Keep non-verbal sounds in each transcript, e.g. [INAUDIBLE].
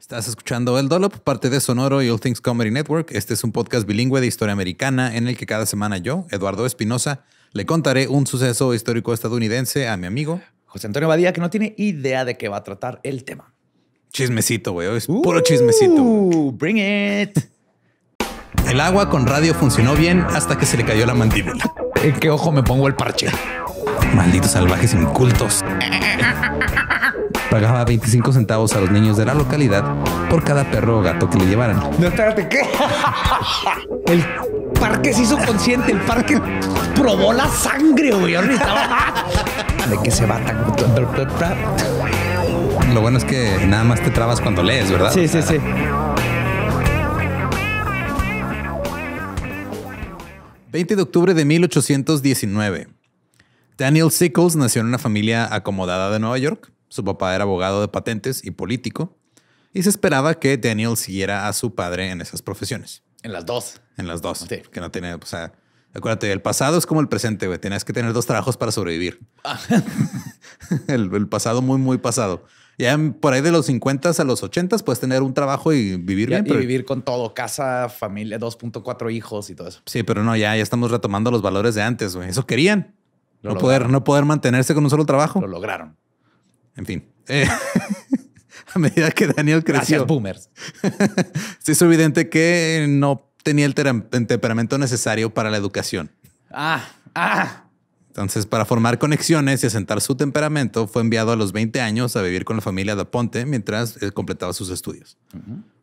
Estás escuchando El Dollop, parte de Sonoro y All Things Comedy Network. Este es un podcast bilingüe de historia americana en el que cada semana yo, Eduardo Espinosa, le contaré un suceso histórico estadounidense a mi amigo José Antonio Badía, que no tiene idea de qué va a tratar el tema. Chismecito, güey. Es puro chismecito. Bring it. [LAUGHS] El agua con radio funcionó bien hasta que se le cayó la mandíbula. ¿En qué ojo me pongo el parche? Malditos salvajes incultos. [LAUGHS] pagaba 25 centavos a los niños de la localidad por cada perro o gato que le llevaran. No, espérate, ¿qué? [LAUGHS] El parque se hizo consciente, el parque probó la sangre, güey. ¿De que se va tan... Lo bueno es que nada más te trabas cuando lees, ¿verdad? Sí, sí, sí. 20 de octubre de 1819. Daniel Sickles nació en una familia acomodada de Nueva York. Su papá era abogado de patentes y político, y se esperaba que Daniel siguiera a su padre en esas profesiones. En las dos. En las dos. Que no tiene, o sea, acuérdate, el pasado es como el presente, güey. Tienes que tener dos trabajos para sobrevivir. Ah. [LAUGHS] el, pasado muy, muy pasado. Ya por ahí de los 50 a los 80 puedes tener un trabajo y vivir bien. Y vivir con todo, casa, familia, 2.4 hijos y todo eso. Sí, pero no, ya, ya estamos retomando los valores de antes, güey. Eso querían. no, poder, no poder mantenerse con un solo trabajo. Lo lograron. En fin. Eh, [LAUGHS] a medida que Daniel creció. boomers. se [LAUGHS] hizo evidente que no tenía el, temperamento necesario para la educación. Ah, ah. Entonces, para formar conexiones y asentar su temperamento, fue enviado a los 20 años a vivir con la familia de Ponte mientras él eh, completaba sus estudios.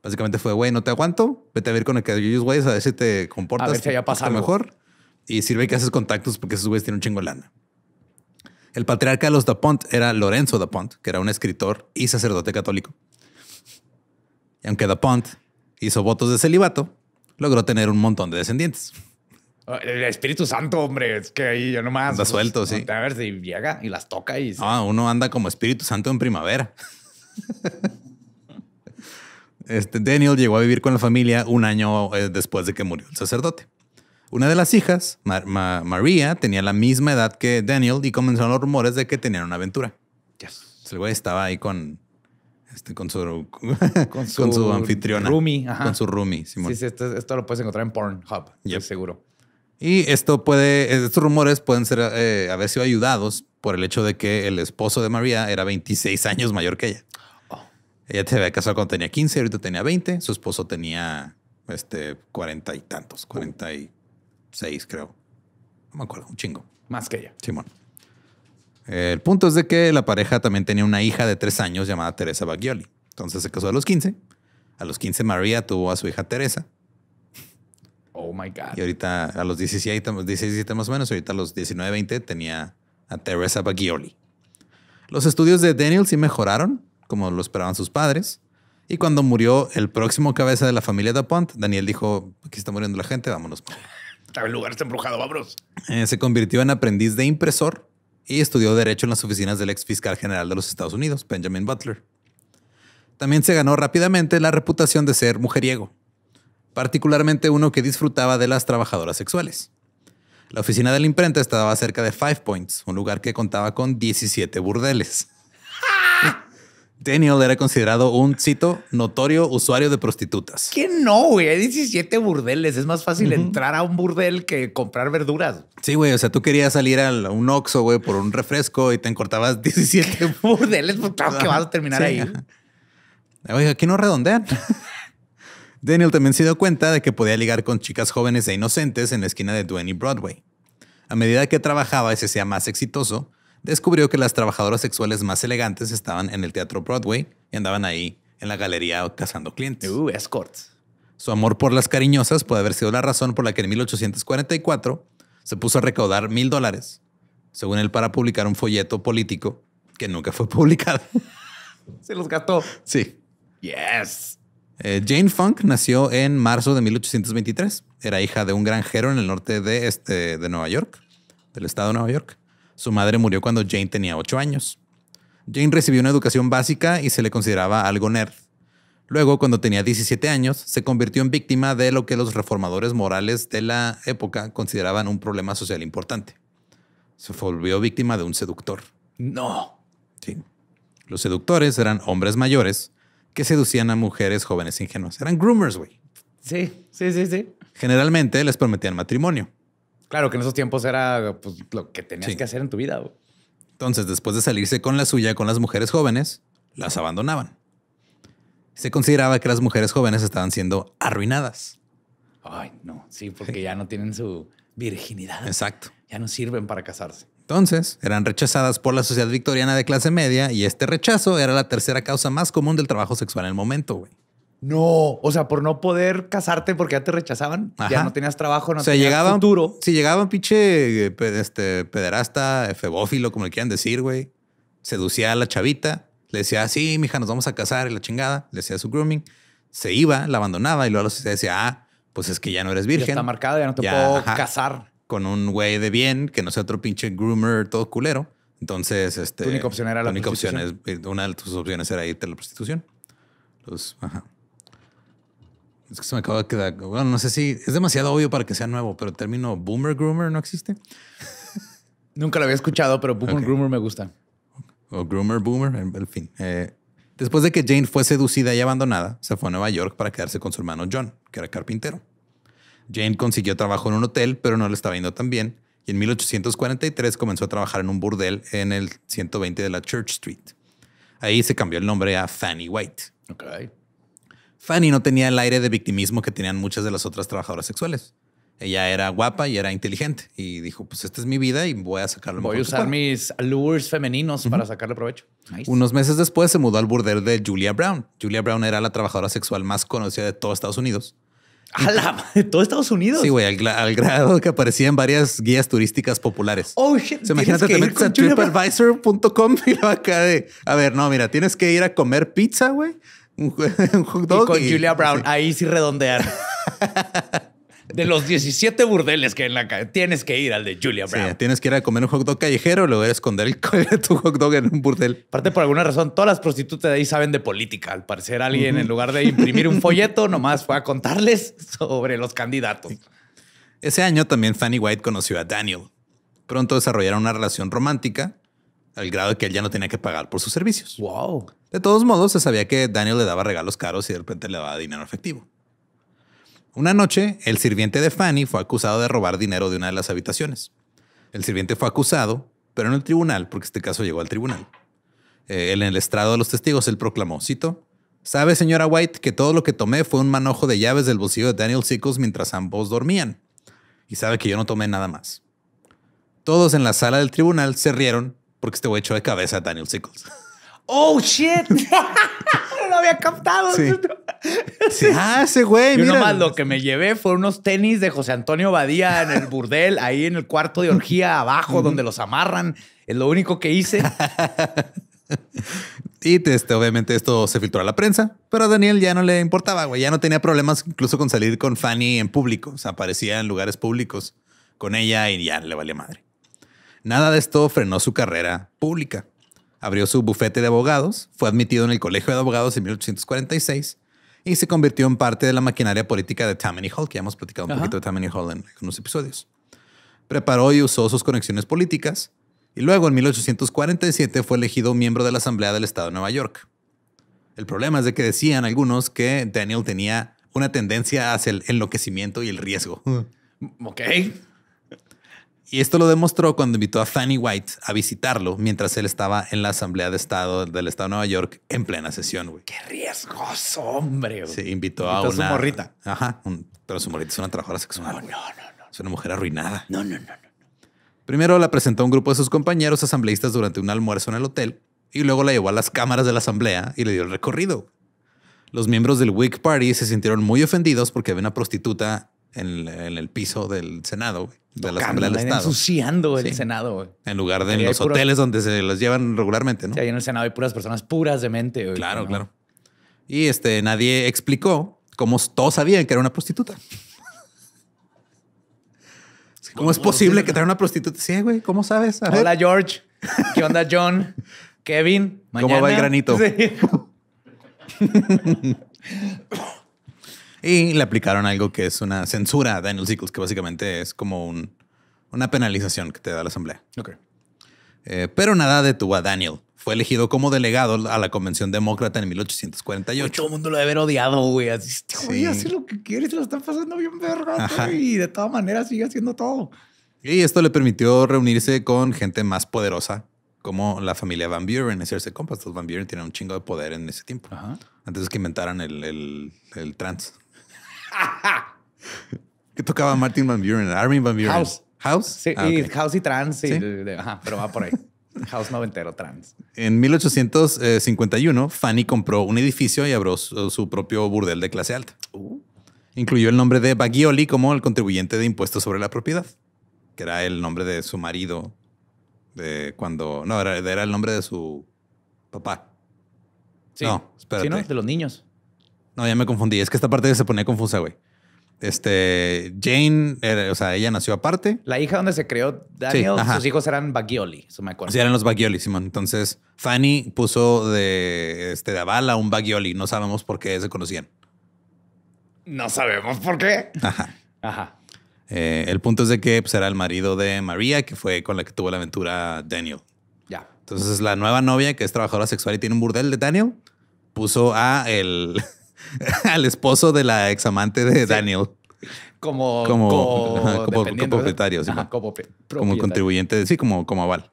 Básicamente fue, güey, no te aguanto, vete a vivir con aquellos güeyes a ver si te comportas a ver si mejor. Y sirve que haces contactos porque esos güeyes tienen un chingo lana. El patriarca de los Dapont era Lorenzo Dapont, que era un escritor y sacerdote católico. Y aunque Dapont hizo votos de celibato, logró tener un montón de descendientes. El Espíritu Santo, hombre, es que ahí yo nomás. Anda pues, suelto, sí. A ver si llega y las toca y. Ah, uno anda como Espíritu Santo en primavera. [LAUGHS] este, Daniel llegó a vivir con la familia un año eh, después de que murió el sacerdote. Una de las hijas, María, tenía la misma edad que Daniel y comenzaron los rumores de que tenían una aventura. El güey estaba ahí con, este, con, su, con, [LAUGHS] su, con anfitriona. Con su roomie, Sí, sí, esto, lo puedes encontrar en Pornhub, seguro. Y esto puede, estos rumores pueden ser, eh, haber sido ayudados por el hecho de que el esposo de María era 26 años mayor que ella. Oh. Ella se había casado cuando tenía 15, ahorita tenía 20, su esposo tenía este, 40 y tantos, 40 y seis, creo. No me acuerdo, un chingo. Más que ella. Simón. El punto es de que la pareja también tenía una hija de tres años llamada Teresa Baggioli. Entonces se casó a los 15. A los 15 María tuvo a su hija Teresa. Oh my God. Y ahorita a los 17, 17 más o menos, ahorita a los 19, 20 tenía a Teresa Baggioli. Los estudios de Daniel sí mejoraron, como lo esperaban sus padres. Y cuando murió el próximo cabeza de la familia de DuPont, Daniel dijo, aquí está muriendo la gente, vámonos el lugar está embrujado, babros. Eh, se convirtió en aprendiz de impresor y estudió Derecho en las oficinas del ex fiscal general de los Estados Unidos, Benjamin Butler. También se ganó rápidamente la reputación de ser mujeriego, particularmente uno que disfrutaba de las trabajadoras sexuales. La oficina de la imprenta estaba cerca de Five Points, un lugar que contaba con 17 burdeles. Daniel era considerado un, cito, notorio usuario de prostitutas. ¿Qué no, güey? Hay 17 burdeles. Es más fácil entrar a un burdel que comprar verduras. Sí, güey. O sea, tú querías salir a un Oxxo, güey, por un refresco y te encortabas 17 [LAUGHS] burdeles. Pues claro que vas a terminar ahí. [LAUGHS] Oiga, aquí no redondean. [LAUGHS] Daniel también se dio cuenta de que podía ligar con chicas jóvenes e inocentes en la esquina de Duane Broadway. A medida que trabajaba y se hacía más exitoso, descubrió que las trabajadoras sexuales más elegantes estaban en el teatro Broadway y andaban ahí en la galería cazando clientes. Uh, escorts. Su amor por las cariñosas puede haber sido la razón por la que en 1844 se puso a recaudar mil dólares, según él, para publicar un folleto político que nunca fue [LAUGHS] publicado. se los gastó. Sí. Yes. Eh, Jane Funk nació en marzo de 1823. Era hija de un granjero en el norte de, este, de Nueva York, del estado de Nueva York. Su madre murió cuando Jane tenía 8 años. Jane recibió una educación básica y se le consideraba algo nerd. Luego, cuando tenía 17 años, se convirtió en víctima de lo que los reformadores morales de la época consideraban un problema social importante. Se volvió víctima de un seductor. No. Sí. Los seductores eran hombres mayores que seducían a mujeres jóvenes ingenuas. Eran groomers, güey. Sí, sí, sí, sí. Generalmente les prometían matrimonio. Claro que en esos tiempos era pues, lo que tenías que hacer en tu vida. Entonces, después de salirse con la suya con las mujeres jóvenes, las abandonaban. Se consideraba que las mujeres jóvenes estaban siendo arruinadas. Ay, no, sí, porque ya no tienen su virginidad. Exacto. Ya no sirven para casarse. Entonces, eran rechazadas por la sociedad victoriana de clase media y este rechazo era la tercera causa más común del trabajo sexual en el momento, güey. No, o sea, por no poder casarte porque ya te rechazaban, ya no tenías trabajo, no o sea, tenías un duro. Si un pinche eh, este, pederasta, febófilo, como le quieran decir, güey, seducía a la chavita, le decía, sí, mija, nos vamos a casar y la chingada, le hacía su grooming, se iba, la abandonaba y luego se decía, ah, pues es que ya no eres virgen. Ya está marcado, ya no te puedo casar. Con un güey de bien, que no sea otro pinche groomer todo culero. Entonces, este... la única opción era la, única opción es, eh, Una de tus opciones era irte a la prostitución. Entonces, ajá. Es que se me acaba de quedar. Bueno, no sé si es demasiado obvio para que sea nuevo, pero el término boomer groomer no existe. [LAUGHS] Nunca lo había escuchado, pero boomer groomer me gusta. O groomer boomer, en fin. Eh, después de que Jane fue seducida y abandonada, se fue a Nueva York para quedarse con su hermano John, que era carpintero. Jane consiguió trabajo en un hotel, pero no le estaba yendo tan bien. Y en 1843 comenzó a trabajar en un burdel en el 120 de la Church Street. Ahí se cambió el nombre a Fanny White. Okay. Fanny no tenía el aire de victimismo que tenían muchas de las otras trabajadoras sexuales. Ella era guapa y era inteligente y dijo, pues esta es mi vida y voy a sacarlo. Voy a usar mis lures femeninos para sacarle provecho. Unos meses después se mudó al burdel de Julia Brown. Julia Brown era la trabajadora sexual más conocida de todo Estados Unidos. A de todo Estados Unidos. Sí, güey, al, grado que aparecía en varias guías turísticas populares. Oh, shit. imagínate, te a tripadvisor.com y la acá de. A ver, no, mira, tienes que ir a comer pizza, güey, [LAUGHS] un, hot dog. Y con Julia Brown, ahí sí redondear. [LAUGHS] de los 17 burdeles que hay en la calle, tienes que ir al de Julia Brown. tienes que ir a comer un hot dog callejero, luego esconder el tu hot dog en un burdel. Aparte, por alguna razón, todas las prostitutas de ahí saben de política. Al parecer, alguien, en lugar de imprimir un [LAUGHS] folleto, nomás fue a contarles sobre los candidatos. Ese año también Fanny White conoció a Daniel. Pronto desarrollaron una relación romántica al grado de que él ya no tenía que pagar por sus servicios. Wow. De todos modos, se sabía que Daniel le daba regalos caros y de repente le daba dinero efectivo. Una noche, el sirviente de Fanny fue acusado de robar dinero de una de las habitaciones. El sirviente fue acusado, pero en el tribunal, porque este caso llegó al tribunal. Él eh, en el estrado de los testigos, él proclamó, cito, Sabe, señora White, que todo lo que tomé fue un manojo de llaves del bolsillo de Daniel Sickles mientras ambos dormían. Y sabe que yo no tomé nada más. Todos en la sala del tribunal se rieron porque este hecho de cabeza Daniel Sickles. [LAUGHS] ¡Oh, shit! [LAUGHS] no lo había captado. Sí. Ah, güey, nomás lo que me llevé fue unos tenis de José Antonio Badía en el burdel, ahí en el cuarto de orgía abajo, donde los amarran. Es lo único que hice. [LAUGHS] y este, obviamente esto se filtró a la prensa, pero a Daniel ya no le importaba, güey. Ya no tenía problemas incluso con salir con Fanny en público. O sea, aparecía en lugares públicos con ella y ya le valía madre. Nada de esto frenó su carrera pública. Abrió su bufete de abogados, fue admitido en el Colegio de Abogados en 1846 y se convirtió en parte de la maquinaria política de Tammany Hall, que ya hemos platicado un poquito de Tammany Hall en algunos episodios. Preparó y usó sus conexiones políticas y luego en 1847 fue elegido miembro de la Asamblea del Estado de Nueva York. El problema es de que decían algunos que Daniel tenía una tendencia hacia el enloquecimiento y el riesgo. Ok. Y esto lo demostró cuando invitó a Fanny White a visitarlo mientras él estaba en la Asamblea de Estado del Estado de Nueva York en plena sesión, Qué riesgoso, hombre. Se Sí, invitó, a, una. su morrita. Ajá, pero su morrita es una trabajadora sexual. No, no, no, Es una mujer arruinada. No, no, no, no. Primero la presentó a un grupo de sus compañeros asambleístas durante un almuerzo en el hotel y luego la llevó a las cámaras de la asamblea y le dio el recorrido. Los miembros del Whig Party se sintieron muy ofendidos porque había una prostituta en el, piso del Senado, güey, de la Asamblea del Estado. ensuciando el Senado, En lugar de en los hoteles donde se los llevan regularmente, ¿no? Sí, en el Senado hay puras personas puras de mente, Claro, claro. Y este, nadie explicó cómo todos sabían que era una prostituta. ¿Cómo, es pues, posible que traiga una prostituta? Sí, güey, ¿cómo sabes? Hola, George. ¿Qué onda, John? [LAUGHS] Kevin, mañana. ¿Cómo va el granito? Sí. [LAUGHS] Y le aplicaron algo que es una censura a Daniel Sickles, que básicamente es como un, una penalización que te da la asamblea. Ok. Eh, pero nada detuvo a Daniel. Fue elegido como delegado a la Convención Demócrata en 1848. todo el mundo lo debe haber odiado, güey. Así, este güey, lo que quieres, lo están pasando bien verga, Y de todas maneras sigue haciendo todo. Y esto le permitió reunirse con gente más poderosa, como la familia Van Buren, hacerse compas. Los Van Buren tienen un chingo de poder en ese tiempo. Antes que inventaran el, el, el trans. [LAUGHS] ¿Qué tocaba Martin Van Buren? Armin Van Buren. House. House. Sí, ah, House y trans. pero va por ahí. [LAUGHS] House noventero trans. En 1851, eh, Fanny compró un edificio y abrió su, propio burdel de clase alta. Uh. Incluyó el nombre de Bagioli como el contribuyente de impuestos sobre la propiedad, que era el nombre de su marido de cuando... No, era, el nombre de su papá. Sí. No, espérate. Sí, no, de los niños. No, ya me confundí. Es que esta parte se ponía confusa, güey. Este, Jane, o sea, ella nació aparte. La hija donde se creó Daniel, sus hijos eran Bagioli, eso me acuerdo. Sí, eran los bagioli, Simón. Entonces, Fanny puso de, este, aval a un Bagioli. No sabemos por qué se conocían. No sabemos por qué. Ajá. Ajá. Eh, el punto es de que será pues, era el marido de María, que fue con la que tuvo la aventura Daniel. Ya. Entonces, la nueva novia, que es trabajadora sexual y tiene un burdel de Daniel, puso a el... [LAUGHS] al esposo de la ex amante de Daniel. Como, como, como, propietario, como, contribuyente, sí, como, como aval.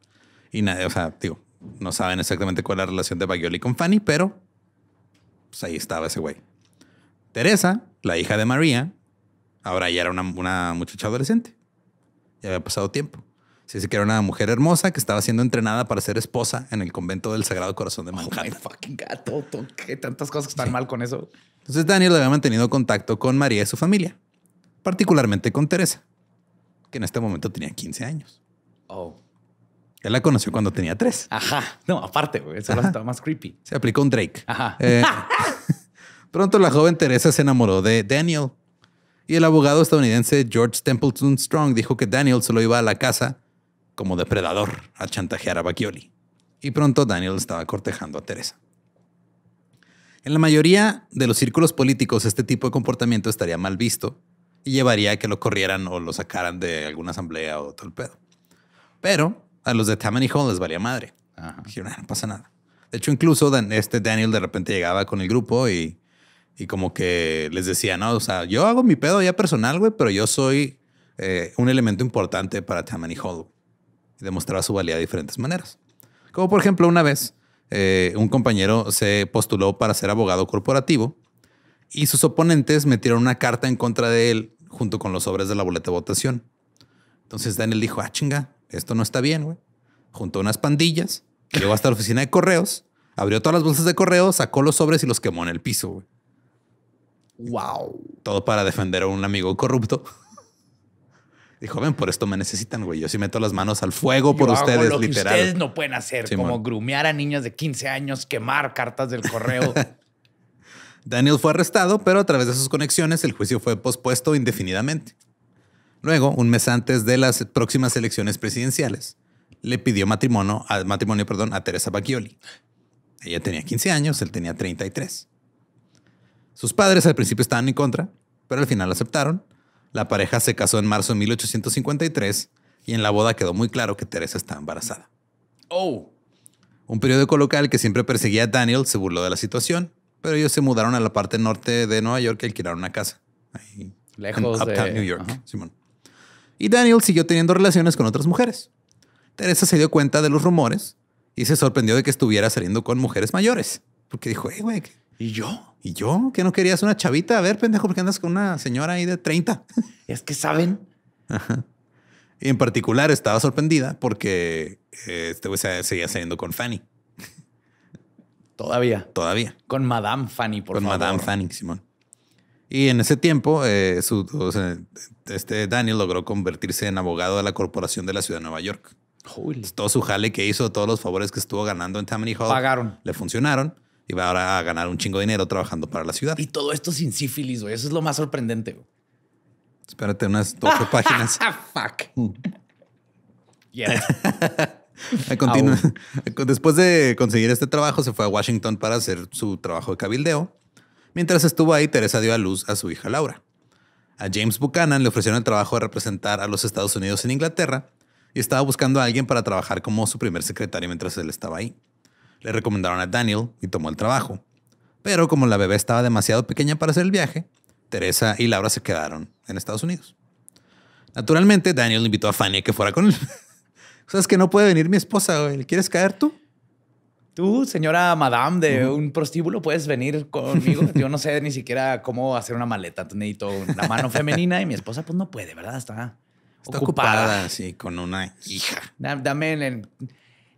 Y nada, o sea, digo, no saben exactamente cuál es la relación de Bagioli con Fanny, pero pues, ahí estaba ese güey. Teresa, la hija de María, ahora ya era una, una muchacha adolescente. Ya había pasado tiempo. Se dice que era una mujer hermosa que estaba siendo entrenada para ser esposa en el convento del Sagrado Corazón de oh, Manhattan. Oh fucking gato, toque. tantas cosas que están mal con eso. Entonces Daniel había mantenido contacto con María y su familia, particularmente con Teresa, que en este momento tenía 15 años. Oh. Él la conoció cuando tenía tres. Ajá. No, aparte, güey, eso estaba más creepy. Se aplicó un Drake. Ajá. Eh, [LAUGHS] pronto la joven Teresa se enamoró de Daniel. Y el abogado estadounidense George Templeton Strong dijo que Daniel solo iba a la casa como depredador a chantajear a Bacchioli. Y pronto Daniel estaba cortejando a Teresa. En la mayoría de los círculos políticos este tipo de comportamiento estaría mal visto y llevaría a que lo corrieran o lo sacaran de alguna asamblea o todo el pedo. Pero a los de Tammany Hall les valía madre. Ah, no pasa nada. De hecho, incluso este Daniel de repente llegaba con el grupo y, como que les decía, no, o sea, yo hago mi pedo ya personal, güey, pero yo soy eh, un elemento importante para Tammany Hall demostraba su valía de diferentes maneras. Como por ejemplo, una vez eh, un compañero se postuló para ser abogado corporativo y sus oponentes metieron una carta en contra de él junto con los sobres de la boleta de votación. Entonces Daniel dijo, ah, chinga, esto no está bien, güey. Juntó unas pandillas, llegó hasta la oficina de correos, abrió todas las bolsas de correo, sacó los sobres y los quemó en el piso, Wow. Todo para defender a un amigo corrupto. Dijo, ven, por esto me necesitan, güey. Yo sí meto las manos al fuego por ustedes, lo ustedes no pueden hacer, como grumear a niños de 15 años, quemar cartas del correo. [LAUGHS] Daniel fue arrestado, pero a través de sus conexiones el juicio fue pospuesto indefinidamente. Luego, un mes antes de las próximas elecciones presidenciales, le pidió matrimonio, a, matrimonio perdón, a Teresa Bacchioli. Ella tenía 15 años, él tenía 33. Sus padres al principio estaban en contra, pero al final aceptaron la pareja se casó en marzo de 1853 y en la boda quedó muy claro que Teresa estaba embarazada. ¡Oh! Un periódico local que siempre perseguía a Daniel se burló de la situación, pero ellos se mudaron a la parte norte de Nueva York y alquilaron una casa. Lejos de... New York, Simón. Y Daniel siguió teniendo relaciones con otras mujeres. Teresa se dio cuenta de los rumores y se sorprendió de que estuviera saliendo con mujeres mayores. Porque dijo, hey, güey. ¿Y yo? ¿Y yo? ¿Que no querías una chavita? A ver, pendejo, ¿por qué andas con una señora ahí de 30? [LAUGHS] Es que saben. Y en particular estaba sorprendida porque eh, este güey seguía saliendo con Fanny. [LAUGHS] Todavía. Todavía. Con Madame Fanny, por favor. Con Madame Fanny, Simón. Y en ese tiempo, eh, este Daniel logró convertirse en abogado de la Corporación de la Ciudad de Nueva York. Todo su jale que hizo, todos los favores que estuvo ganando en Tammany Hall. Pagaron. Le funcionaron y ahora a ganar un chingo de dinero trabajando para la ciudad. Y todo esto sin sífilis, güey. Eso es lo más sorprendente. Espérate unas ocho [LAUGHS] páginas. Fuck. Mm. [LAUGHS] Después de conseguir este trabajo, se fue a Washington para hacer su trabajo de cabildeo. Mientras estuvo ahí, Teresa dio a luz a su hija Laura. A James Buchanan le ofrecieron el trabajo de representar a los Estados Unidos en Inglaterra y estaba buscando a alguien para trabajar como su primer secretario mientras él estaba ahí. Le recomendaron a Daniel y tomó el trabajo. Pero como la bebé estaba demasiado pequeña para hacer el viaje, Teresa y Laura se quedaron en Estados Unidos. Naturalmente, Daniel invitó a Fanny a que fuera con él. ¿Sabes [LAUGHS] que no puede venir mi esposa, ¿Quieres caer tú? Tú, señora madame de un prostíbulo, puedes venir conmigo. Yo no sé ni siquiera cómo hacer una maleta. necesito una mano femenina y mi esposa, pues no puede, ¿verdad? Está, Está ocupada. ocupada. sí, con una hija. Dame el,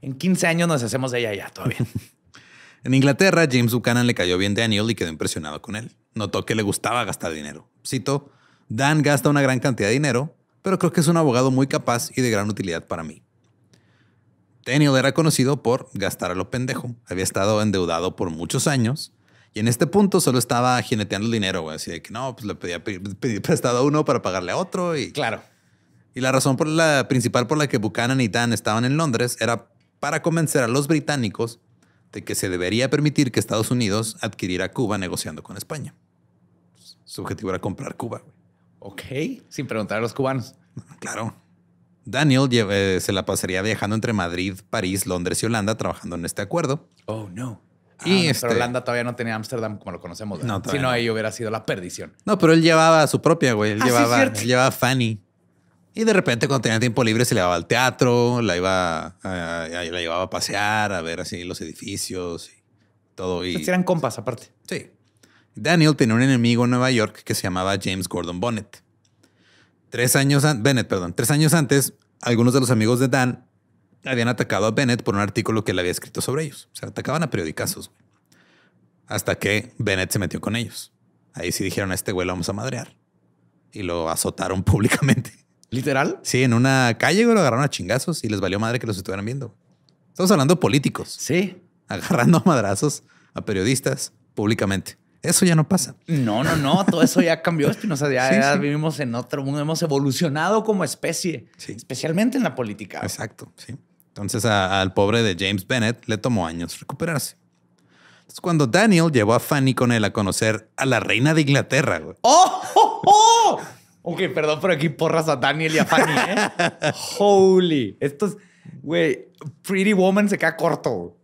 en 15 años nos hacemos de ella ya, todo bien. [LAUGHS] en Inglaterra, James Buchanan le cayó bien Daniel y quedó impresionado con él. Notó que le gustaba gastar dinero. Cito, Dan gasta una gran cantidad de dinero, pero creo que es un abogado muy capaz y de gran utilidad para mí. Daniel era conocido por gastar a lo pendejo. Había estado endeudado por muchos años y en este punto solo estaba jineteando el dinero, güey. que no, pues le pedía prestado a uno para pagarle a otro y. Claro. Y la razón por la principal por la que Buchanan y Dan estaban en Londres era para convencer a los británicos de que se debería permitir que Estados Unidos adquiriera Cuba negociando con España. Su objetivo era comprar Cuba. Ok, sin preguntar a los cubanos. Claro. Daniel eh, se la pasaría viajando entre Madrid, París, Londres y Holanda trabajando en este acuerdo. Oh, no. Y ah, Pero este Holanda todavía no tenía Ámsterdam como lo conocemos. No, si no, ahí hubiera sido la perdición. No, pero él llevaba su propia, güey. Él, ah, llevaba, llevaba Fanny. Y de repente cuando tenía tiempo libre se le llevaba al teatro, la iba llevaba a pasear, a ver así los edificios y todo. Y, eran compas aparte. Sí. Daniel tenía un enemigo en Nueva York que se llamaba James Gordon Bonnet. Tres años Bennett, perdón. Tres años antes, algunos de los amigos de Dan habían atacado a Bennett por un artículo que él había escrito sobre ellos. O sea, atacaban a periodicazos. Hasta que Bennett se metió con ellos. Ahí sí dijeron a este güey lo vamos a madrear. Y lo azotaron [LAUGHS] públicamente. ¿Literal? Sí, en una calle, lo agarraron a chingazos y les valió madre que los estuvieran viendo. Estamos hablando de políticos. Sí. Agarrando a [LAUGHS] madrazos a periodistas públicamente. Eso ya no pasa. No, no, no. Todo eso ya cambió, Ya, ya vivimos en otro mundo. Hemos evolucionado como especie, especialmente en la política. Exacto. Sí. Entonces, al pobre de James Bennett le tomó años recuperarse. Entonces, cuando Daniel llevó a Fanny con él a conocer a la reina de Inglaterra, oh, oh! Ok, perdón, pero aquí porras a Daniel y a Fanny, ¿eh? [LAUGHS] Holy. es... güey, Pretty Woman se queda corto.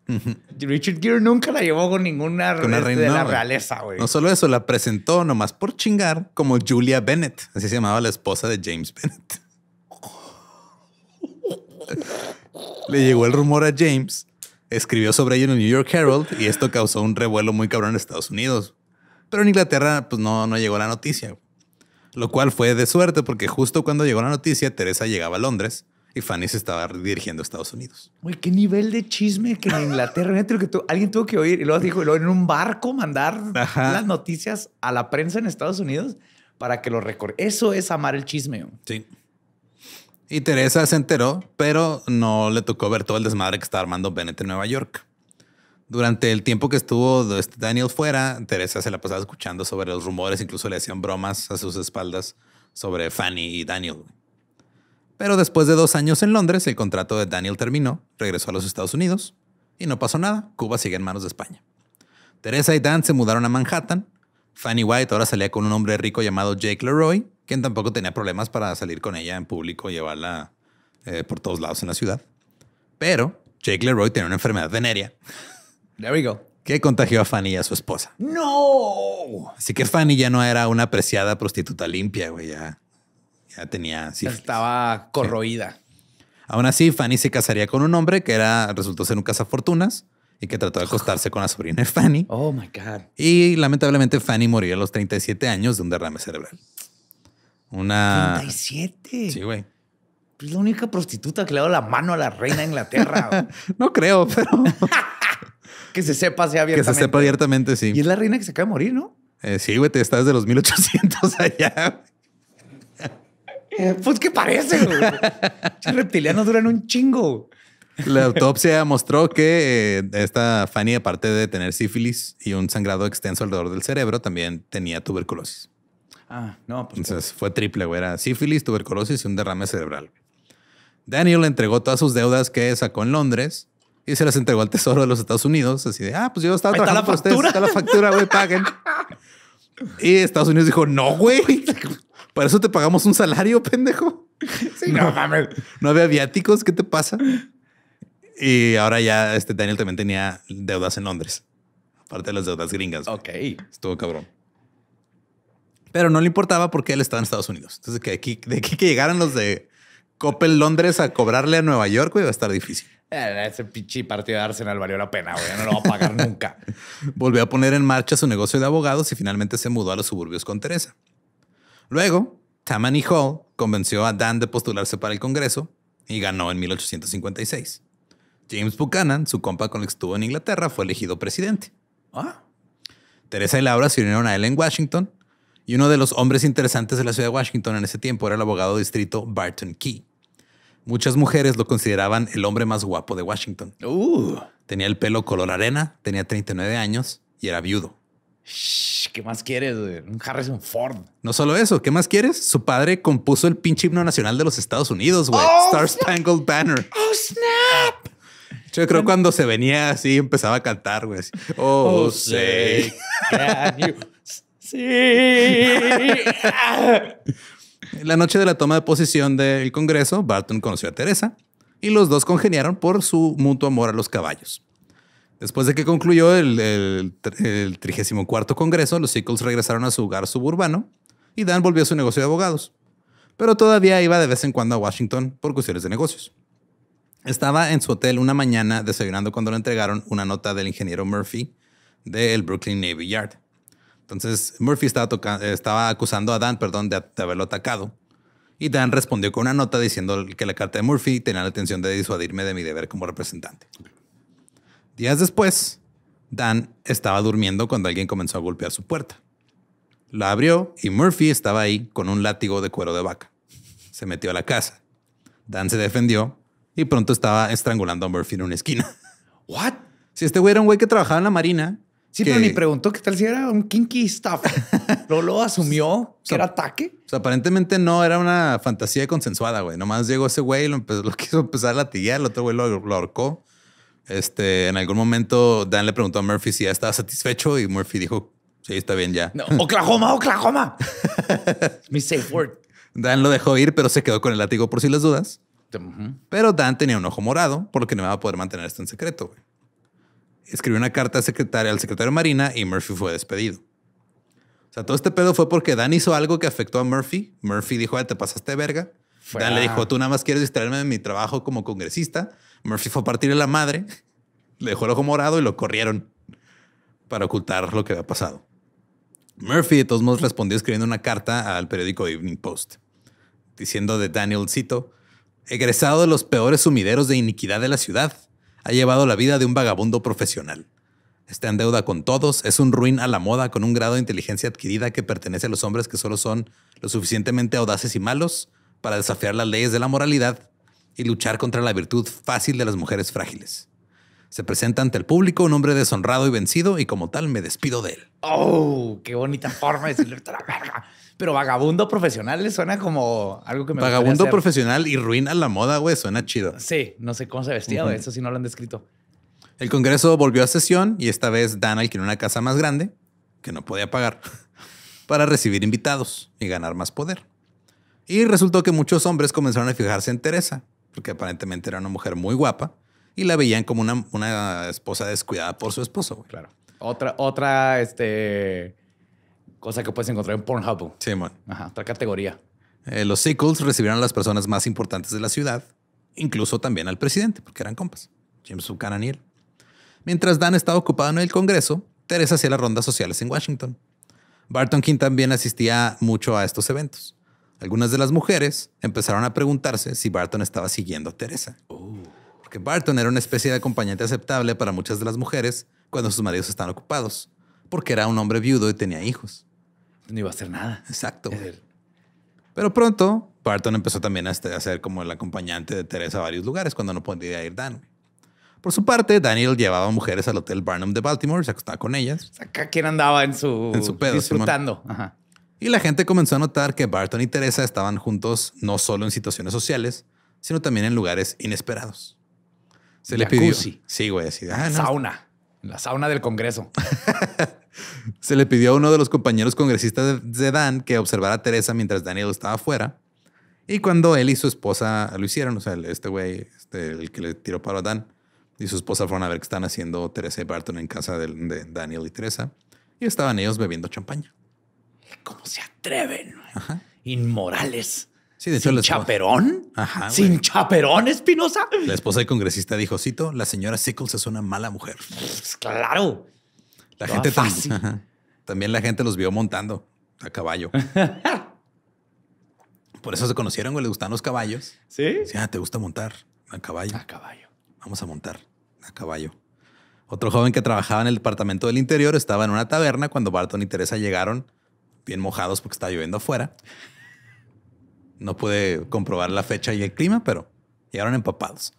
Richard Gere nunca la llevó con ninguna reina, de la realeza, güey. No solo eso, la presentó nomás por chingar como Julia Bennett. Así se llamaba la esposa de James Bennett. Le llegó el rumor a James, escribió sobre ello en el New York Herald y esto causó un revuelo muy cabrón en Estados Unidos. Pero en Inglaterra, pues no, no llegó la noticia lo cual fue de suerte porque justo cuando llegó la noticia, Teresa llegaba a Londres y Fanny se estaba dirigiendo a Estados Unidos. Uy, qué nivel de chisme que en Inglaterra que alguien tuvo que oír y luego dijo, en un barco mandar las noticias a la prensa en Estados Unidos para que lo recorre. Eso es amar el chisme. Sí. Y Teresa se enteró, pero no le tocó ver todo el desmadre que estaba armando Bennett en Nueva York. Durante el tiempo que estuvo este, Daniel fuera, Teresa se la pasaba escuchando sobre los rumores, incluso le hacían bromas a sus espaldas sobre Fanny y Daniel. Pero después de dos años en Londres, el contrato de Daniel terminó, regresó a los Estados Unidos y no pasó nada. Cuba sigue en manos de España. Teresa y Dan se mudaron a Manhattan. Fanny White ahora salía con un hombre rico llamado Jake Leroy, quien tampoco tenía problemas para salir con ella en público y llevarla eh, por todos lados en la ciudad. Pero Jake Leroy tenía una enfermedad venérea There we go. Que contagió a Fanny y a su esposa. ¡No! Así que Fanny ya no era una apreciada prostituta limpia, güey. Ya, ya tenía Estaba corroída. Aún así, Fanny se casaría con un hombre que era, resultó ser un cazafortunas y que trató de acostarse con la sobrina de Fanny. Oh my God. Y lamentablemente Fanny murió a los 37 años de un derrame cerebral. Una. 37. Sí, güey. Es la única prostituta que le ha dado la mano a la reina de Inglaterra. [LAUGHS] no creo, pero. [LAUGHS] que se sepa abiertamente. Que se sepa abiertamente, sí. Y es la reina que se acaba de morir, ¿no? Eh, sí, güey, te estás de los 1800 [LAUGHS] allá. Eh, pues ¿qué parece, güey. reptilianos duran un chingo. La autopsia mostró que eh, esta Fanny, aparte de tener sífilis y un sangrado extenso alrededor del cerebro, también tenía tuberculosis. Ah, no, pues. Entonces fue triple, güey. Era sífilis, tuberculosis y un derrame cerebral. Daniel le entregó todas sus deudas que sacó en Londres y se las entregó al Tesoro de los Estados Unidos. Así de, ah, pues yo estaba trabajando por Está la factura, güey, paguen. y Estados Unidos dijo, no, güey, para eso te pagamos un salario, pendejo. no, había viáticos, ¿qué te pasa? Y ahora ya este Daniel también tenía deudas en Londres. Aparte de las deudas gringas. Ok. Estuvo cabrón. Pero no le importaba porque él estaba en Estados Unidos. Entonces, que de aquí que llegaran los de Coppel Londres a cobrarle a Nueva York, güey, va a estar difícil. Eh, ese pinche partido de Arsenal valió la pena, No lo va a pagar [LAUGHS] nunca. Volvió a poner en marcha su negocio de abogados y finalmente se mudó a los suburbios con Teresa. Luego, Tammany Hall convenció a Dan de postularse para el Congreso y ganó en 1856. James Buchanan, su compa con el que estuvo en Inglaterra, fue elegido presidente. Ah. Teresa y Laura se unieron a él en Washington y uno de los hombres interesantes de la ciudad de Washington en ese tiempo era el abogado distrito Barton Key. Muchas mujeres lo consideraban el hombre más guapo de Washington. Uh. Tenía el pelo color arena, tenía 39 años y era viudo. ¿Qué más quieres? Un Harrison Ford. No solo eso, ¿qué más quieres? Su padre compuso el pinche himno nacional de los Estados Unidos, güey. Oh, Star Spangled Banner. ¡Oh, snap! Yo creo cuando se venía así empezaba a cantar, güey. Oh, oh, sí! ¡Sí! [LAUGHS] La noche de la toma de posesión del Congreso, Barton conoció a Teresa y los dos congeniaron por su mutuo amor a los caballos. Después de que concluyó el, el, el 34 Congreso, los Sickles regresaron a su hogar suburbano y Dan volvió a su negocio de abogados. Pero todavía iba de vez en cuando a Washington por cuestiones de negocios. Estaba en su hotel una mañana desayunando cuando le entregaron una nota del ingeniero Murphy del Brooklyn Navy Yard. Entonces Murphy estaba, acusando a Dan perdón, de, haberlo atacado. Y Dan respondió con una nota diciendo que la carta de Murphy tenía la intención de disuadirme de mi deber como representante. Días después, Dan estaba durmiendo cuando alguien comenzó a golpear su puerta. La abrió y Murphy estaba ahí con un látigo de cuero de vaca. Se metió a la casa. Dan se defendió y pronto estaba estrangulando a Murphy en una esquina. ¿What? Si este güey era un güey que trabajaba en la marina Sí, pero ni preguntó qué tal si era un kinky stuff. [LAUGHS] no lo asumió que era ataque. aparentemente no era una fantasía consensuada, güey. Nomás llegó ese güey, lo, [LAUGHS] lo quiso empezar a latigar. el otro güey lo, ahorcó. Este, en algún momento Dan le preguntó a Murphy si ya estaba satisfecho y Murphy dijo, sí, está bien ya. Oklahoma, [LAUGHS] Oklahoma. Mi safe word. Dan lo dejó ir, pero se quedó con el látigo por si las dudas. Pero Dan tenía un ojo morado, por lo que no iba a poder mantener esto en secreto. Güey escribió una carta secretaria al secretario Marina y Murphy fue despedido. O sea, todo este pedo fue porque Dan hizo algo que afectó a Murphy. Murphy dijo, te pasaste verga. Dan le dijo, tú nada más quieres distraerme de mi trabajo como congresista. Murphy fue a partir de la madre, [LAUGHS] le dejó el ojo morado y lo corrieron para ocultar lo que había pasado. Murphy de todos modos respondió escribiendo una carta al periódico Evening Post, diciendo de Daniel Cito, egresado de los peores sumideros de iniquidad de la ciudad, ha llevado la vida de un vagabundo profesional. Está en deuda con todos, es un ruin a la moda con un grado de inteligencia adquirida que pertenece a los hombres que solo son lo suficientemente audaces y malos para desafiar las leyes de la moralidad y luchar contra la virtud fácil de las mujeres frágiles. Se presenta ante el público un hombre deshonrado y vencido y como tal me despido de él. ¡Oh! ¡Qué bonita forma de decirle la verga! Pero vagabundo profesional le suena como algo que me Vagabundo profesional y ruina la moda, güey. Suena chido. Sí, no sé cómo se vestía, Eso si no lo han descrito. El Congreso volvió a sesión y esta vez Dan alquiló una casa más grande, que no podía pagar, [LAUGHS] para recibir invitados y ganar más poder. Y resultó que muchos hombres comenzaron a fijarse en Teresa, porque aparentemente era una mujer muy guapa y la veían como una, una esposa descuidada por su esposo. Güey. Claro. Otra, otra, este cosa que puedes encontrar en Pornhub. Sí, man. otra categoría. Eh, los Sickles recibieron a las personas más importantes de la ciudad, incluso también al presidente, porque eran compas, James Buchanan y él. Mientras Dan estaba ocupado en el Congreso, Teresa hacía las rondas sociales en Washington. Barton King también asistía mucho a estos eventos. Algunas de las mujeres empezaron a preguntarse si Barton estaba siguiendo a Teresa. Oh. Porque Barton era una especie de acompañante aceptable para muchas de las mujeres cuando sus maridos estaban ocupados, porque era un hombre viudo y tenía hijos no iba a hacer nada. Exacto. Pero pronto, Barton empezó también este, a ser como el acompañante de Teresa a varios lugares cuando no podía ir Dan. Por su parte, Daniel llevaba mujeres al Hotel Barnum de Baltimore, se acostaba con ellas. Acá quien andaba en su, pedo, disfrutando. Y la gente comenzó a notar que Barton y Teresa estaban juntos no solo en situaciones sociales, sino también en lugares inesperados. Se le pidió. Sí, güey, así. Ah, Sauna. En la sauna del Congreso. [LAUGHS] Se le pidió a uno de los compañeros congresistas de Dan que observara a Teresa mientras Daniel estaba afuera. Y cuando él y su esposa lo hicieron, o sea, este güey, este, el que le tiró para a Dan, y su esposa fueron a ver qué están haciendo Teresa y Barton en casa de, Daniel y Teresa. Y estaban ellos bebiendo champaña. ¿Cómo se atreven? Inmorales. ¿Sin chaperón? ¿Sin chaperón, Espinosa? La esposa del congresista dijo, cito, la señora Sickles es una mala mujer. Pues, claro. La gente También, la gente los vio montando a caballo. [LAUGHS] Por eso se conocieron, o Le gustan los caballos. ¿Sí? Sí, ah, te gusta montar a caballo. A caballo. Vamos a montar a caballo. Otro joven que trabajaba en el departamento del interior estaba en una taberna cuando Barton y Teresa llegaron, bien mojados porque estaba lloviendo afuera. No pude comprobar la fecha y el clima, pero llegaron empapados.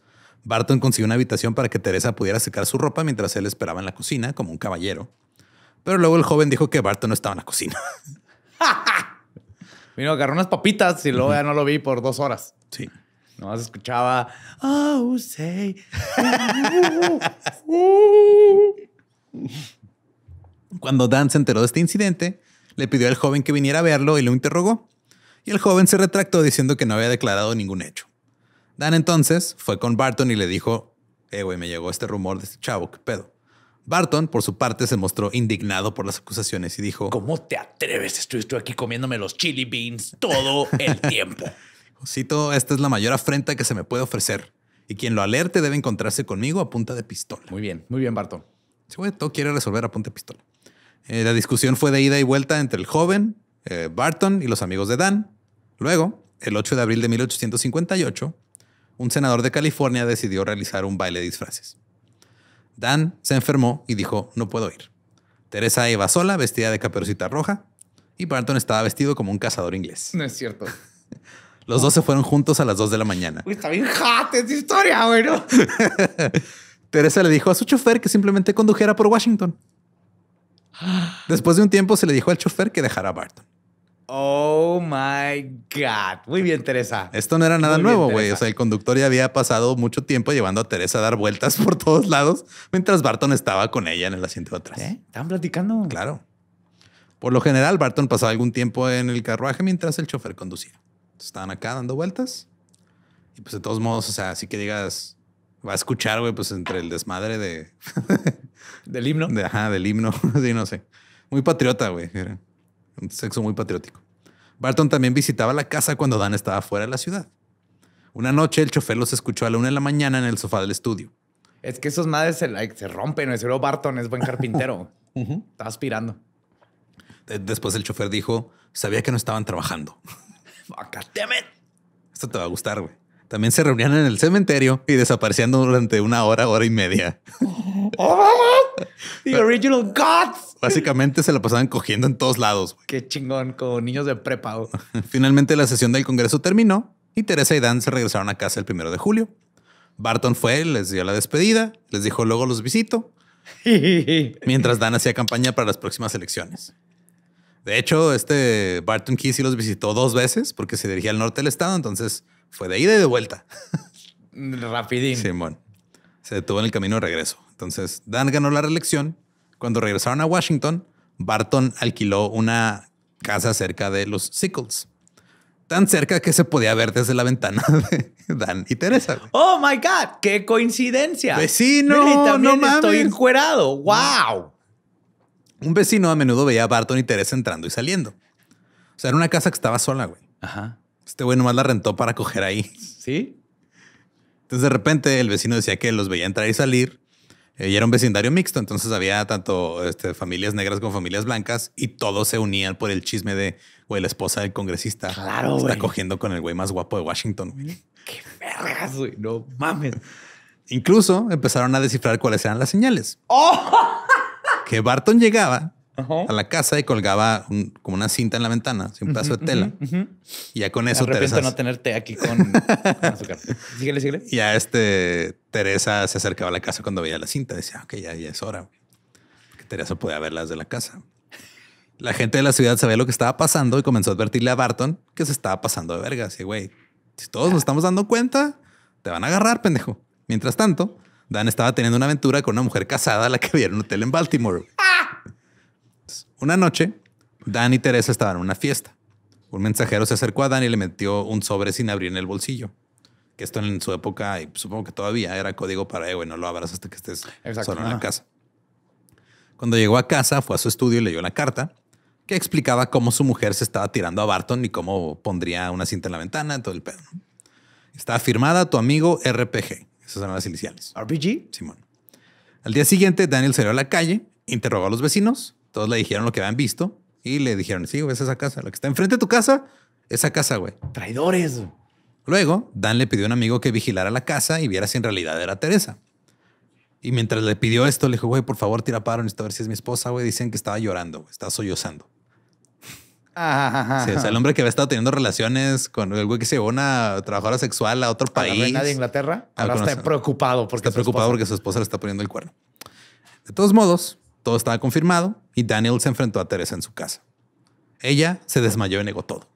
Barton consiguió una habitación para que Teresa pudiera secar su ropa mientras él esperaba en la cocina, como un caballero. Pero luego el joven dijo que Barton no estaba en la cocina. [LAUGHS] Vino, agarró unas papitas y luego ya no lo vi por dos horas. Sí. Nomás escuchaba, oh, say. [LAUGHS] Cuando Dan se enteró de este incidente, le pidió al joven que viniera a verlo y lo interrogó y el joven se retractó diciendo que no había declarado ningún hecho. Dan entonces fue con Barton y le dijo, eh, güey, me llegó este rumor de este chavo, qué pedo. Barton, por su parte, se mostró indignado por las acusaciones y dijo, ¿Cómo te atreves? Estoy, estoy aquí comiéndome los chili beans todo el [LAUGHS] tiempo. Cito, esta es la mayor afrenta que se me puede ofrecer. Y quien lo alerte debe encontrarse conmigo a punta de pistola. Muy bien, muy bien, Barton. Sí, güey, todo quiere resolver a punta de pistola. Eh, la discusión fue de ida y vuelta entre el joven, eh, Barton y los amigos de Dan, Luego, el 8 de abril de 1858, un senador de California decidió realizar un baile de disfraces. Dan se enfermó y dijo, no puedo ir. Teresa iba sola, vestida de caperucita roja, y Barton estaba vestido como un cazador inglés. No es cierto. [LAUGHS] Los dos se fueron juntos a las 2 de la mañana. Uy, está bien hot esta historia, bueno. [LAUGHS] Teresa le dijo a su chofer que simplemente condujera por Washington. [GASPS] Después de un tiempo se le dijo al chofer que dejara a Barton. Oh my God. Muy bien, Teresa. Esto no era nada nuevo, güey. O sea, el conductor ya había pasado mucho tiempo llevando a Teresa a dar vueltas por todos lados mientras Barton estaba con ella en el asiento de atrás. ¿Eh? Estaban platicando. Claro. Por lo general, Barton pasaba algún tiempo en el carruaje mientras el chofer conducía. Estaban acá dando vueltas. Y pues de todos modos, o sea, así que digas, va a escuchar, güey, pues entre el desmadre de. [LAUGHS] del himno. ajá, del himno. [LAUGHS] sí, no sé. Muy patriota, güey un sexo muy patriótico. Barton también visitaba la casa cuando Dan estaba fuera de la ciudad. Una noche el chofer los escuchó a la una de la mañana en el sofá del estudio. Es que esos madres se, se rompen. El Barton es buen carpintero. [LAUGHS] Está aspirando. Después el chofer dijo, sabía que no estaban trabajando. [LAUGHS] Ah, Esto te va a gustar, güey. También se reunían en el cementerio y desaparecían durante una hora, hora y media. [LAUGHS] [LAUGHS] The original gods. Básicamente se la pasaban cogiendo en todos lados. Qué chingón, con niños de prepa. [LAUGHS] Finalmente la sesión del Congreso terminó y Teresa y Dan se regresaron a casa el primero de julio. Barton fue, les dio la despedida, les dijo luego los visito, [LAUGHS] mientras Dan hacía campaña para las próximas elecciones. De hecho, este Barton Key sí los visitó dos veces porque se dirigía al norte del estado, entonces fue de ida y de vuelta. Rapidín. Simón se detuvo en el camino de regreso. Entonces, Dan ganó la reelección. Cuando regresaron a Washington, Barton alquiló una casa cerca de los Sickles. Tan cerca que se podía ver desde la ventana [LAUGHS] de Dan y Teresa. ¡Oh, my God! ¡Qué coincidencia! ¡Vecino! Pues también estoy ¡Wow! Un vecino a menudo veía a Barton y Teresa entrando y saliendo. O sea, era una casa que estaba sola, güey. Ajá. Este güey nomás la rentó para coger ahí. ¿Sí? Entonces de repente el vecino decía que los veía entrar y salir eh, y era un vecindario mixto, entonces había tanto este, familias negras como familias blancas y todos se unían por el chisme de, güey, la esposa del congresista claro, está cogiendo con el güey más guapo de Washington. Qué vergas, güey, no mames. Incluso empezaron a descifrar cuáles eran las señales. ¡Oh! Que Barton llegaba a la casa y colgaba como una cinta en la ventana, un pedazo de tela. Y ya con eso Me Teresa. no tenerte aquí [LAUGHS] con, azúcar. Síguele, síguele. Y ya este Teresa se acercaba a la casa cuando veía la cinta. Decía, ok, ya, es hora. Que Teresa podía verla de la casa. La gente de la ciudad sabía lo que estaba pasando y comenzó a advertirle a Barton que se estaba pasando de vergas. Y güey, si todos nos estamos dando cuenta, te van a agarrar, pendejo. Mientras tanto, Dan estaba teniendo una aventura con una mujer casada a la que vieron un hotel en Baltimore. Una noche, Dan y Teresa estaban en una fiesta. Un mensajero se acercó a Dan y le metió un sobre sin abrir en el bolsillo. Que esto en su época, y supongo que todavía era código para, eh, güey, no lo abras hasta que estés solo en la casa. Cuando llegó a casa, fue a su estudio y leyó la carta que explicaba cómo su mujer se estaba tirando a Barton y cómo pondría una cinta en la ventana, todo el pedo. Estaba firmada tu amigo RPG. Esas son las iniciales. ¿RPG? Simón. Al día siguiente, Daniel salió a la calle, interrogó a los vecinos todos le dijeron lo que habían visto y le dijeron, sí, güey, es esa casa. La que está enfrente de tu casa, esa casa, güey. Traidores. Luego, Dan le pidió a un amigo que vigilara la casa y viera si en realidad era Teresa. Y mientras le pidió esto, le dijo, güey, por favor, tira paro, necesito ver si es mi esposa, güey. Dicen que estaba llorando, estaba sollozando. Sí, el hombre que había estado teniendo relaciones con el güey que se llevó una trabajadora sexual a otro a país. La de Inglaterra. Ahora está preocupado porque está preocupado porque su esposa le está poniendo el cuerno. De todos modos, todo estaba confirmado y Daniel se enfrentó a Teresa en su casa. Ella se desmayó y negó todo.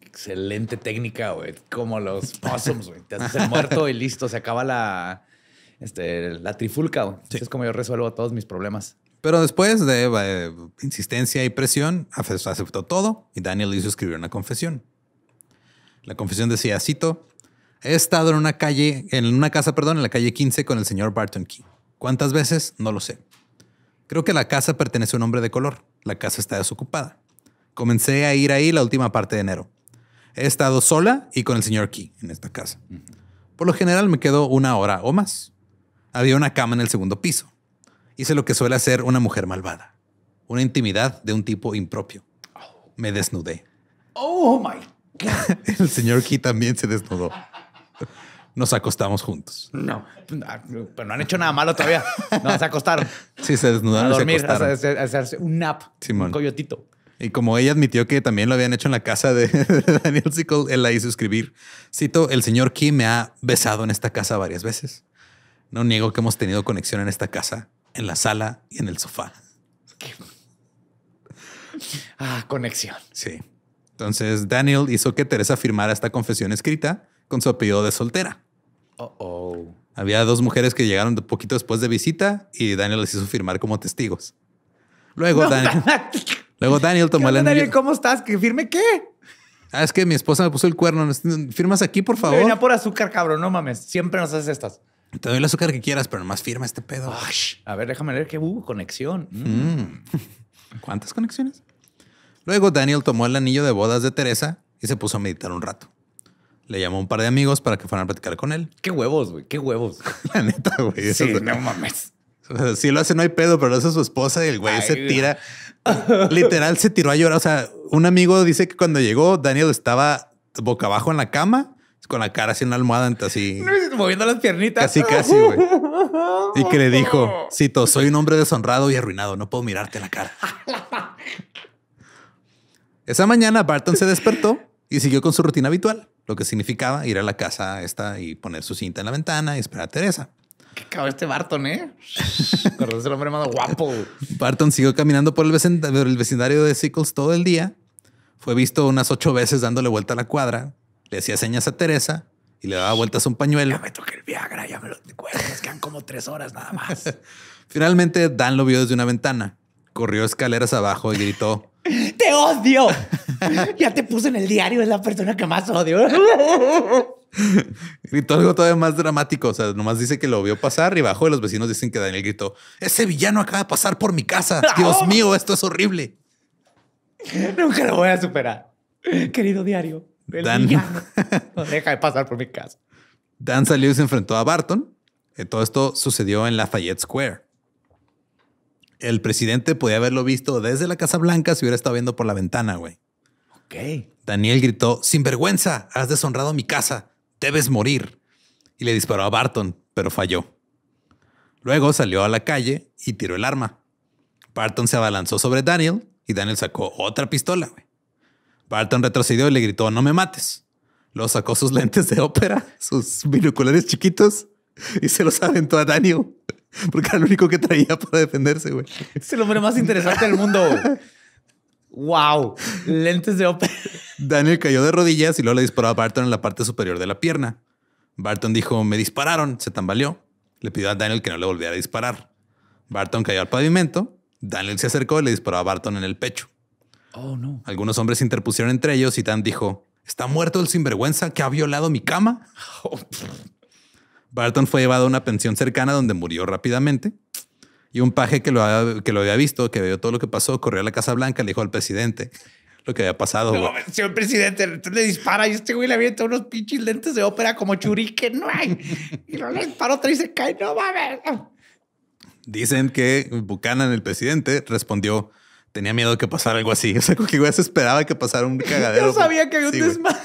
Excelente técnica, güey. Como los [LAUGHS] possums, güey. Te haces el muerto y listo, se acaba la, este, la trifulca, es como yo resuelvo todos mis problemas. Pero después de eh, insistencia y presión, aceptó todo y Daniel hizo escribir una confesión. La confesión decía, cito, he estado en una calle, en una casa, perdón, en la calle 15 con el señor Barton Key. ¿Cuántas veces? No lo sé. Creo que la casa pertenece a un hombre de color. La casa está desocupada. Comencé a ir ahí la última parte de enero. He estado sola y con el señor Key en esta casa. Por lo general me quedo una hora o más. Había una cama en el segundo piso. Hice lo que suele hacer una mujer malvada. Una intimidad de un tipo impropio. Oh. Me desnudé. Oh my [LAUGHS] God. el señor Key también se desnudó nos acostamos juntos. No, ah, pero no han hecho nada malo todavía. No, se acostaron. [LAUGHS] Sí, se desnudaron. se acostaron. A hacerse un nap. Un coyotito. Y como ella admitió que también lo habían hecho en la casa [LAUGHS] de Daniel Sickle, él la hizo escribir. Cito, el señor Kim me ha besado en esta casa varias veces. No niego que hemos tenido conexión en esta casa, en la sala y en el sofá. Ah, conexión. Sí. Entonces Daniel hizo que Teresa firmara esta confesión escrita con su apellido de soltera. -oh. Había dos mujeres que llegaron poquito después de visita y Daniel les hizo firmar como testigos. Luego, Daniel, luego Daniel tomó anillo. Daniel, ¿cómo estás? ¿Que firme qué? Ah, es que mi esposa me puso el cuerno. ¿Firmas aquí, por favor? Venía por azúcar, cabrón. No mames. Siempre nos haces estas. Te doy el azúcar que quieras, pero nomás firma este pedo. a ver, déjame ver. ¿Qué hubo conexión. Mm. Mm. [LAUGHS] ¿Cuántas conexiones? Luego Daniel tomó el anillo de bodas de Teresa y se puso a meditar un rato le llamó a un par de amigos para que fueran a platicar con él. Qué huevos, güey, qué huevos. [LAUGHS] La neta, güey. Sí, no mames. lo hace, no hay pedo, pero eso es su esposa y el güey se tira. Literal se tiró a llorar. O sea, un amigo dice que cuando llegó, Daniel estaba boca abajo en la cama, con la cara así en la almohada, así. [LAUGHS] Moviendo las piernitas. Casi, casi, güey. [LAUGHS] Y que le dijo, cito, soy un hombre deshonrado y arruinado, no puedo mirarte la cara. Esa mañana Barton se despertó y siguió con su rutina habitual, lo que significaba ir a la casa esta y poner su cinta en la ventana y esperar a Teresa. Qué cabrón este Barton, ¿eh? [LAUGHS] es el hombre más guapo. Barton siguió caminando por el, vecindario, de Sickles todo el día. Fue visto unas ocho veces dándole vuelta a la cuadra. Le hacía señas a Teresa y le daba vueltas a un pañuelo. Ya me toqué el Viagra, ya me lo que quedan como tres horas nada más. [LAUGHS] Finalmente, Dan lo vio desde una ventana. Corrió escaleras abajo y gritó: [LAUGHS] ¡Te odio! [LAUGHS] ya te puse en el diario, es la persona que más odio. gritó [LAUGHS] algo todavía más dramático. O sea, nomás dice que lo vio pasar y bajo los vecinos dicen que Daniel gritó: Ese villano acaba de pasar por mi casa. [LAUGHS] Dios mío, esto es horrible. Nunca lo voy a superar. Querido diario, el villano deja de pasar por mi casa. Dan salió se enfrentó a Barton. Eh, todo esto sucedió en Lafayette Square. El presidente podía haberlo visto desde la Casa Blanca si hubiera estado viendo por la ventana, güey. Daniel gritó, sin vergüenza. has deshonrado mi casa, debes morir. Y le disparó a Barton, pero falló. Luego salió a la calle y tiró el arma. Barton se abalanzó sobre Daniel y Daniel sacó otra pistola. Barton retrocedió y le gritó, no me mates. Luego sacó sus [LAUGHS] lentes de ópera, sus binoculares chiquitos y se los aventó a Daniel. [LAUGHS] Porque era lo único que traía para defenderse, güey. Es el hombre más interesante del mundo. [LAUGHS] Wow, lentes de OP. Daniel cayó de rodillas y luego le disparó a Barton en la parte superior de la pierna. Barton dijo, me dispararon, se tambaleó. Le pidió a Daniel que no le volviera a disparar. Barton cayó al pavimento. Daniel se acercó y le disparó a Barton en el pecho. Oh, no. Algunos hombres se interpusieron entre ellos y Dan dijo, está muerto el sinvergüenza que ha violado mi cama. [LAUGHS] Barton fue llevado a una pensión cercana donde murió rápidamente. Y un paje que lo, había, que lo había visto, que vio todo lo que pasó, corrió a la Casa Blanca, le dijo al presidente lo que había pasado. No, señor presidente, le dispara y este güey le avienta unos pinches lentes de ópera como que no hay. Y lo le dispara otra y se cae, no ver Dicen que Buchanan, el presidente, respondió, tenía miedo de que pasara algo así. [LAUGHS] O sea, que güey se esperaba que pasara un [LAUGHS] cagadero. Yo sabía que había un desmadre.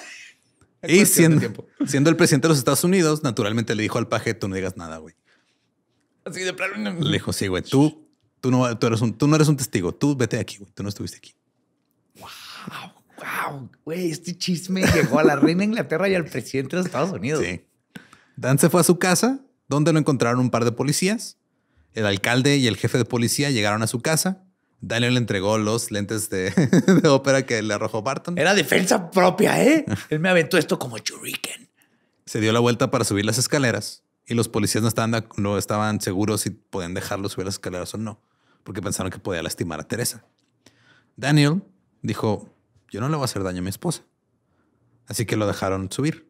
Y siendo, siendo el presidente de los Estados Unidos, naturalmente le dijo al paje, tú no digas nada, güey. Así de plano. Le sí, güey, tú, tú, no, eres un, no eres un testigo. Tú vete de aquí, güey. Tú no estuviste aquí. Wow, wow, güey. Este chisme llegó a la reina de Inglaterra y al presidente de Estados Unidos. Sí. Dan se fue a su casa, donde lo encontraron un par de policías. El alcalde y el jefe de policía llegaron a su casa. Daniel le entregó los lentes de, [LAUGHS] de ópera que le arrojó Barton. Era defensa propia, ¿eh? Él me aventó esto como shuriken. Se dio la vuelta para subir las escaleras y los policías no estaban, seguros si podían dejarlo subir las escaleras o no, porque pensaron que podía lastimar a Teresa. Daniel dijo, yo no le voy a hacer daño a mi esposa. Así que lo dejaron subir.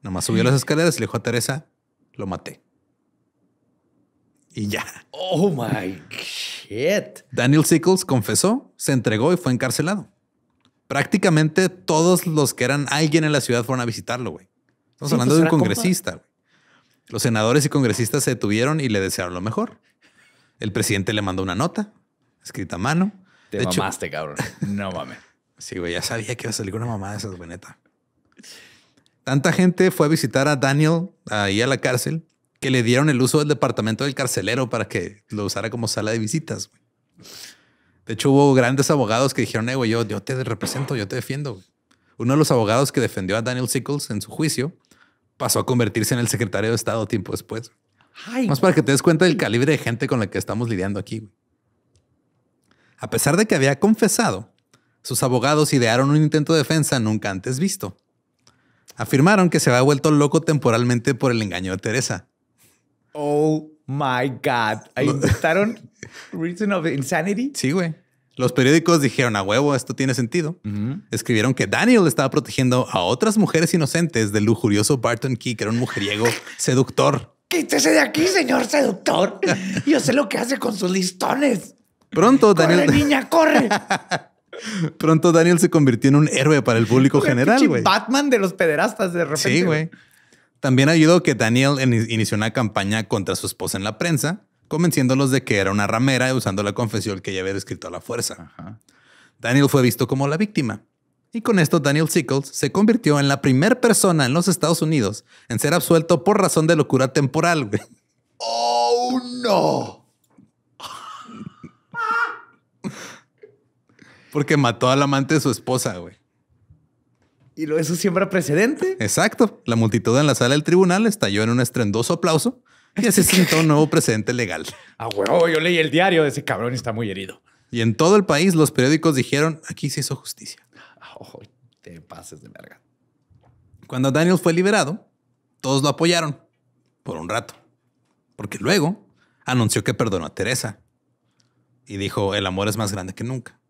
Nomás subió las escaleras y le dijo a Teresa, lo maté. Y ya. Oh my shit. Daniel Sickles confesó, se entregó y fue encarcelado. Prácticamente todos los que eran alguien en la ciudad fueron a visitarlo, güey. Estamos hablando pues de un congresista, güey. Los senadores y congresistas se detuvieron y le desearon lo mejor. El presidente le mandó una nota escrita a mano. Te mamaste, cabrón. No mames. [LAUGHS] sí, güey, ya sabía que iba a salir una mamada de esas, neta. Tanta gente fue a visitar a Daniel ahí a la cárcel que le dieron el uso del departamento del carcelero para que lo usara como sala de visitas. De hecho, hubo grandes abogados que dijeron, eh, güey, yo, yo te represento, yo te defiendo. Uno de los abogados que defendió a Daniel Sickles en su juicio pasó a convertirse en el secretario de Estado tiempo después. Más para que te des cuenta del calibre de gente con la que estamos lidiando aquí. A pesar de que había confesado, sus abogados idearon un intento de defensa nunca antes visto. Afirmaron que se había vuelto loco temporalmente por el engaño de Teresa. Oh my God. ¿Inventaron [LAUGHS] Reason of Insanity? Sí, güey. Los periódicos dijeron a huevo, esto tiene sentido. Escribieron que Daniel estaba protegiendo a otras mujeres inocentes del lujurioso Barton Key, que era un mujeriego [LAUGHS] seductor. Quítese de aquí, señor seductor. [LAUGHS] Yo sé lo que hace con sus listones. Pronto, Daniel. Corre, [LAUGHS] niña, corre. Pronto Daniel se convirtió en un héroe para el público general, güey. Batman de los pederastas de repente. Sí, güey. También ayudó que Daniel inició una campaña contra su esposa en la prensa convenciéndolos de que era una ramera usando la confesión que ya había escrito a la fuerza. Daniel fue visto como la víctima. Y con esto Daniel Sickles se convirtió en la primera persona en los Estados Unidos en ser absuelto por razón de locura temporal. ¡Oh, no! Porque mató al amante de su esposa, güey. Y eso siembra precedente. Exacto. La multitud en la sala del tribunal estalló en un estrendoso aplauso [LAUGHS] Y así sintió un nuevo presidente legal. [LAUGHS] Ah, huevo, yo leí el diario de ese cabrón y está muy herido. Y en todo el país los periódicos dijeron, aquí se hizo justicia. Ah, te pases de verga. Cuando Daniel fue liberado, todos lo apoyaron por un rato, porque luego anunció que perdonó a Teresa y dijo, el amor es más grande que nunca.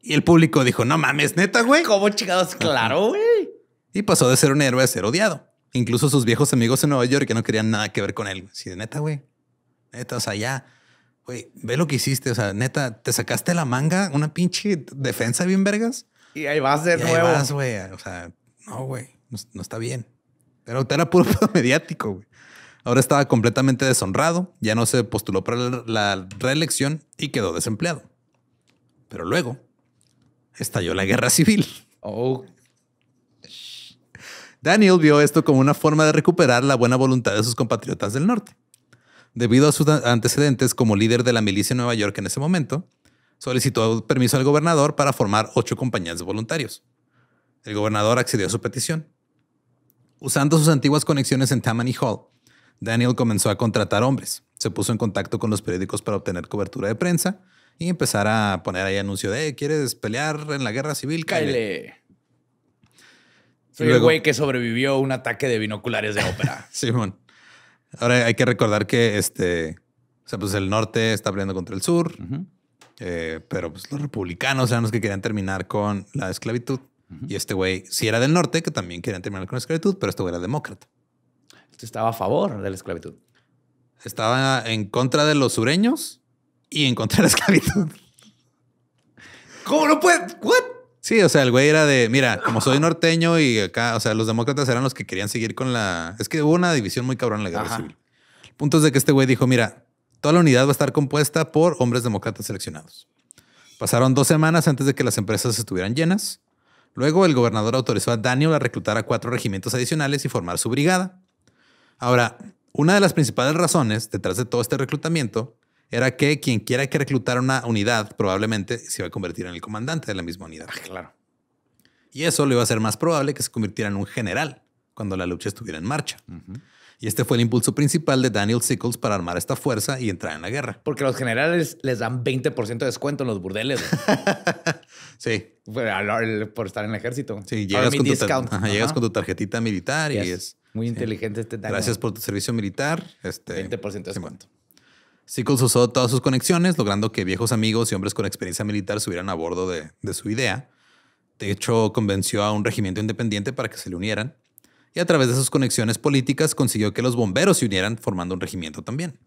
Y el público dijo, no mames, neta, güey. ¿Cómo chingados? Claro, güey. Y pasó de ser un héroe a ser odiado. Incluso sus viejos amigos en Nueva York que no querían nada que ver con él. Si de neta, güey. Neta, o sea, ya. Güey, ve lo que hiciste. O sea, neta, te sacaste la manga, una pinche defensa bien vergas. Y ahí vas de nuevo. güey. O sea, no, güey. No, está bien. Pero era puro [LAUGHS] mediático, güey. Ahora estaba completamente deshonrado, ya no se postuló para la reelección y quedó desempleado. Pero luego estalló la guerra civil. Oh, Daniel vio esto como una forma de recuperar la buena voluntad de sus compatriotas del norte. Debido a sus antecedentes como líder de la milicia en Nueva York en ese momento, solicitó permiso al gobernador para formar ocho compañías de voluntarios. El gobernador accedió a su petición. Usando sus antiguas conexiones en Tammany Hall, Daniel comenzó a contratar hombres. Se puso en contacto con los periódicos para obtener cobertura de prensa y empezar a poner ahí anuncio de, ¿quieres pelear en la guerra civil? Cállate. Fue el güey que sobrevivió un ataque de binoculares de ópera. Sí, [LAUGHS] Ahora hay que recordar que este, o sea, pues el norte está peleando contra el sur, eh, pero pues los republicanos eran los que querían terminar con la esclavitud. Y este güey, si era del norte, que también querían terminar con la esclavitud, pero este güey era demócrata. Este estaba a favor de la esclavitud. Estaba en contra de los sureños y en contra de la esclavitud. ¿Cómo no puede? ¿What? Sí, o sea, el güey era de, mira, como soy norteño y acá, o sea, los demócratas eran los que querían seguir con la... Es que hubo una división muy cabrón en la guerra civil. El punto es de que este güey dijo, mira, toda la unidad va a estar compuesta por hombres demócratas seleccionados. Pasaron dos semanas antes de que las empresas estuvieran llenas. Luego el gobernador autorizó a Daniel a reclutar a cuatro regimientos adicionales y formar su brigada. Ahora, una de las principales razones detrás de todo este reclutamiento era que quien quiera que reclutara una unidad probablemente se iba a convertir en el comandante de la misma unidad. Ah, claro. Y eso le iba a hacer más probable que se convirtiera en un general cuando la lucha estuviera en marcha. Y este fue el impulso principal de Daniel Sickles para armar esta fuerza y entrar en la guerra. Porque los generales les dan 20% de descuento en los burdeles. [LAUGHS] sí. Por, estar en el ejército. Sí, llegas, con tu, tarjetita militar y es... Muy inteligente este Daniel. Gracias por tu servicio militar. Este, 20% de descuento. Sickles usó todas sus conexiones, logrando que viejos amigos y hombres con experiencia militar subieran a bordo de, su idea. De hecho, convenció a un regimiento independiente para que se le unieran. Y a través de sus conexiones políticas consiguió que los bomberos se unieran formando un regimiento también.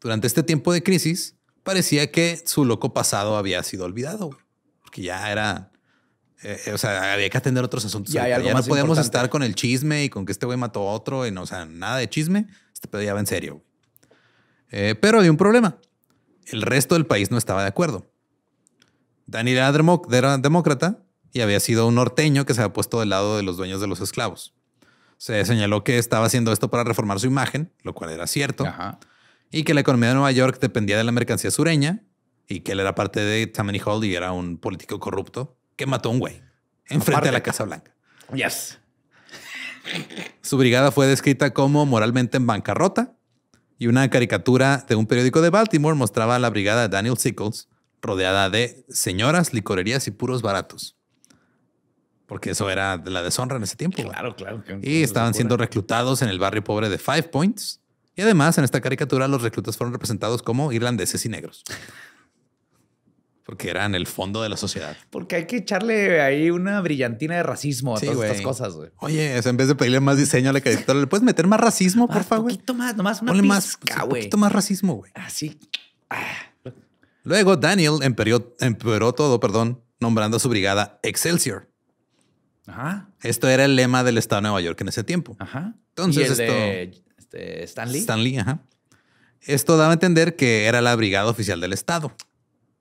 Durante este tiempo de crisis, parecía que su loco pasado había sido olvidado. Porque ya era, eh, o sea, había que atender otros asuntos. Ya, ya no podíamos estar con el chisme y con que este güey mató a otro, o sea, nada de chisme. Este pedo ya va en serio. Eh, pero había un problema. El resto del país no estaba de acuerdo. Daniel era, era demócrata y había sido un norteño que se había puesto del lado de los dueños de los esclavos. Se señaló que estaba haciendo esto para reformar su imagen, lo cual era cierto, y que la economía de Nueva York dependía de la mercancía sureña y que él era parte de Tammany Hall y era un político corrupto que mató a un güey enfrente de la Casa Blanca. Yes. Su brigada fue descrita como moralmente en bancarrota y una caricatura de un periódico de Baltimore mostraba a la brigada de Daniel Sickles rodeada de señoras, licorerías y puros baratos. Porque eso era de la deshonra en ese tiempo. Claro, claro. y estaban siendo reclutados en el barrio pobre de Five Points. Y además, en esta caricatura, los reclutas fueron representados como irlandeses y negros. Porque en el fondo de la sociedad. Porque hay que echarle ahí una brillantina de racismo a todas estas cosas, Oye, en vez de pedirle más diseño a la caricatura, ¿le puedes meter más racismo, ah, por favor? Un poquito más, nomás una más, Un poquito más racismo, güey. Así. Ah. Luego Daniel empeoró, todo, perdón, nombrando a su brigada Excelsior. Ajá. Esto era el lema del estado de Nueva York en ese tiempo. Ajá. Entonces el esto. De, este, Stanley. Stanley, ajá. Esto daba a entender que era la brigada oficial del estado.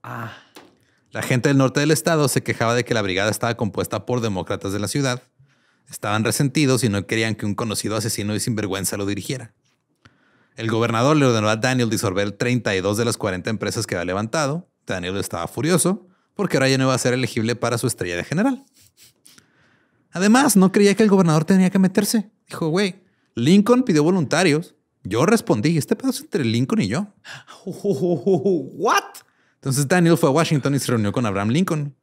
Ah. La gente del norte del estado se quejaba de que la brigada estaba compuesta por demócratas de la ciudad. Estaban resentidos y no querían que un conocido asesino y sinvergüenza lo dirigiera. El gobernador le ordenó a Daniel disolver 32 de las 40 empresas que había levantado. Daniel estaba furioso porque ahora ya no iba a ser elegible para su estrella de general. Además, no creía que el gobernador tenía que meterse. Dijo, güey, Lincoln pidió voluntarios. Yo respondí, este pedazo entre Lincoln y yo. [LAUGHS] ¿What? Entonces Daniel fue a Washington y se reunió con Abraham Lincoln